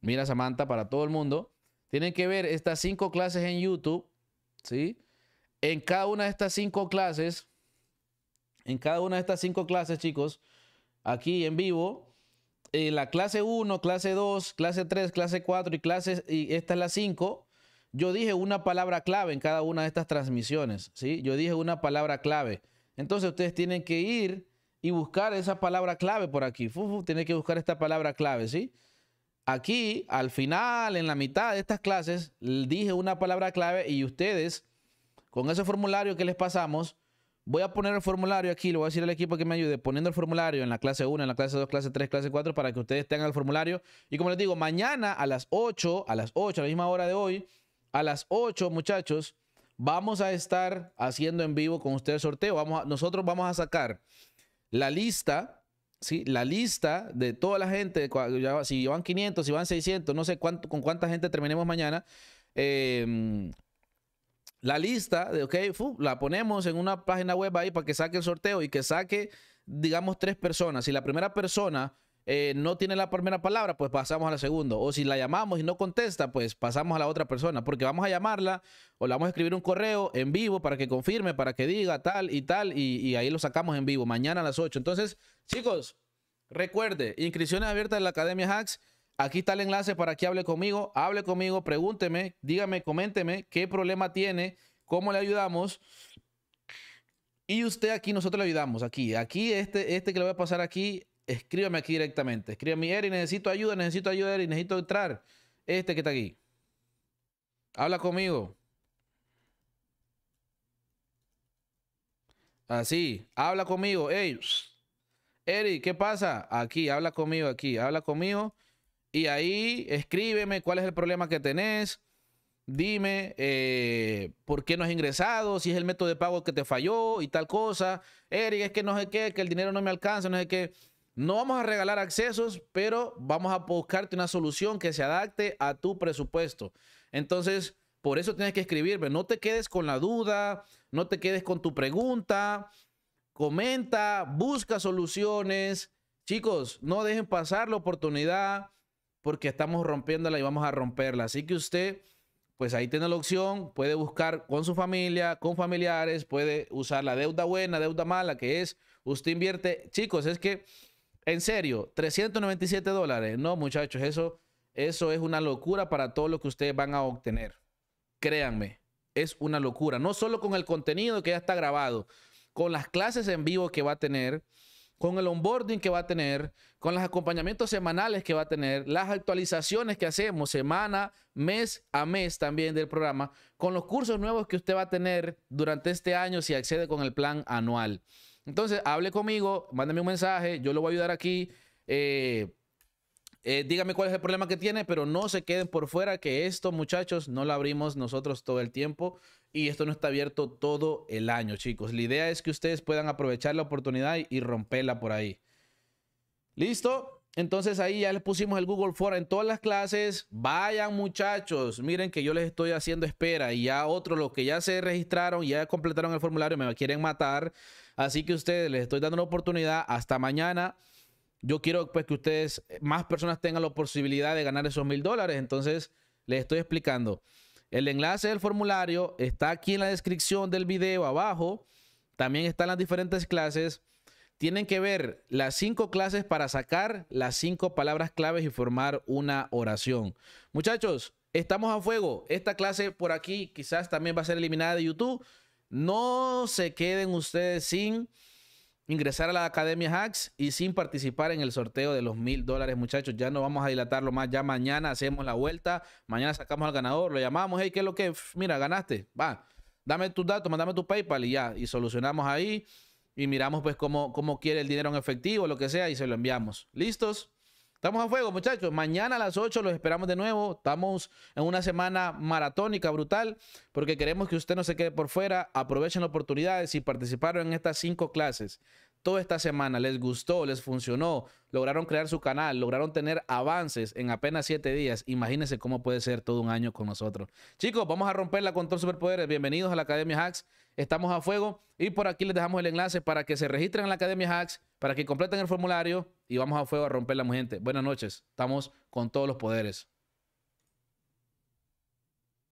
Mira Samantha para todo el mundo. Tienen que ver estas cinco clases en YouTube, ¿sí? En cada una de estas cinco clases, en cada una de estas cinco clases, chicos, aquí en vivo, eh, la clase 1, clase 2, clase 3, clase 4 y clases, y esta es la 5, yo dije una palabra clave en cada una de estas transmisiones, ¿sí? Yo dije una palabra clave. Entonces ustedes tienen que ir y buscar esa palabra clave por aquí. Fufu, tienen que buscar esta palabra clave, ¿sí? Aquí, al final, en la mitad de estas clases, dije una palabra clave y ustedes, con ese formulario que les pasamos, voy a poner el formulario aquí, lo voy a decir al equipo que me ayude poniendo el formulario en la clase 1, en la clase 2, clase 3, clase 4, para que ustedes tengan el formulario. Y como les digo, mañana a las 8, a las 8, a la misma hora de hoy, a las 8, muchachos, vamos a estar haciendo en vivo con ustedes el sorteo. Vamos nosotros vamos a sacar la lista la lista de toda la gente, si van 500, si van 600, no sé cuánto, con cuánta gente terminemos mañana, em, la lista de, ok, la ponemos en una página web ahí para que saque el sorteo y que saque, digamos, tres personas. Si la primera persona eh, no tiene la primera palabra, pues pasamos a la segunda. O si la llamamos y no contesta, pues pasamos a la otra persona, porque vamos a llamarla o le vamos a escribir un correo en vivo para que confirme, para que diga tal y tal, y, ahí lo sacamos en vivo, mañana a las 8. Entonces, chicos, recuerde, inscripciones abiertas en la Academia Hacks. Aquí está el enlace para que hable conmigo, hable conmigo, pregúnteme, dígame, coménteme qué problema tiene, cómo le ayudamos. Y usted aquí, nosotros le ayudamos, aquí, aquí, este, este que le voy a pasar aquí, Escríbeme aquí directamente. Escríbame, Eri, necesito ayuda, necesito ayuda, Eri, necesito entrar. Este que está aquí. Habla conmigo. Así, habla conmigo. ellos Eri, ¿qué pasa? Aquí, habla conmigo, aquí, habla conmigo. Y ahí escríbeme cuál es el problema que tenés. Dime eh, por qué no has ingresado, si es el método de pago que te falló y tal cosa. Eric, es que no sé qué, que el dinero no me alcanza, no sé qué. No vamos a regalar accesos, pero vamos a buscarte una solución que se adapte a tu presupuesto. Entonces, por eso tienes que escribirme. No te quedes con la duda, no te quedes con tu pregunta. Comenta, busca soluciones. Chicos, no dejen pasar la oportunidad porque estamos rompiéndola y vamos a romperla. Así que usted, pues ahí tiene la opción, puede buscar con su familia, con familiares, puede usar la deuda buena, deuda mala, que es, usted invierte. Chicos, es que en serio, 397 dólares. No, muchachos, eso, eso es una locura para todo lo que ustedes van a obtener. Créanme, es una locura. No solo con el contenido que ya está grabado, con las clases en vivo que va a tener, con el onboarding que va a tener, con los acompañamientos semanales que va a tener, las actualizaciones que hacemos semana, mes a mes también del programa, con los cursos nuevos que usted va a tener durante este año si accede con el plan anual. Entonces, hable conmigo, mándame un mensaje, yo lo voy a ayudar aquí. Eh, eh, dígame cuál es el problema que tiene, pero no se queden por fuera, que esto, muchachos, no lo abrimos nosotros todo el tiempo y esto no está abierto todo el año, chicos. La idea es que ustedes puedan aprovechar la oportunidad y romperla por ahí. ¿Listo? Entonces ahí ya les pusimos el Google Fora en todas las clases. Vayan muchachos, miren que yo les estoy haciendo espera y ya otros, los que ya se registraron, ya completaron el formulario, me quieren matar. Así que ustedes les estoy dando la oportunidad. Hasta mañana. Yo quiero pues, que ustedes, más personas tengan la posibilidad de ganar esos mil dólares. Entonces, les estoy explicando. El enlace del formulario está aquí en la descripción del video abajo. También están las diferentes clases. Tienen que ver las cinco clases para sacar las cinco palabras claves y formar una oración. Muchachos, estamos a fuego. Esta clase por aquí quizás también va a ser eliminada de YouTube. No se queden ustedes sin ingresar a la Academia Hacks y sin participar en el sorteo de los mil dólares, muchachos. Ya no vamos a dilatarlo más. Ya mañana hacemos la vuelta. Mañana sacamos al ganador, lo llamamos. Hey, ¿qué es lo que? Mira, ganaste. Va, dame tus datos, mandame tu PayPal y ya. Y solucionamos ahí y miramos pues cómo, cómo quiere el dinero en efectivo, lo que sea, y se lo enviamos. ¿Listos? Estamos a fuego, muchachos. Mañana a las 8 los esperamos de nuevo. Estamos en una semana maratónica, brutal, porque queremos que usted no se quede por fuera. Aprovechen las oportunidades. y participaron en estas cinco clases toda esta semana, les gustó, les funcionó, lograron crear su canal, lograron tener avances en apenas siete días. Imagínense cómo puede ser todo un año con nosotros. Chicos, vamos a romperla con todos superpoderes. Bienvenidos a la Academia Hacks. Estamos a fuego y por aquí les dejamos el enlace para que se registren en la Academia Hacks, para que completen el formulario y vamos a fuego a romper la gente. Buenas noches, estamos con todos los poderes.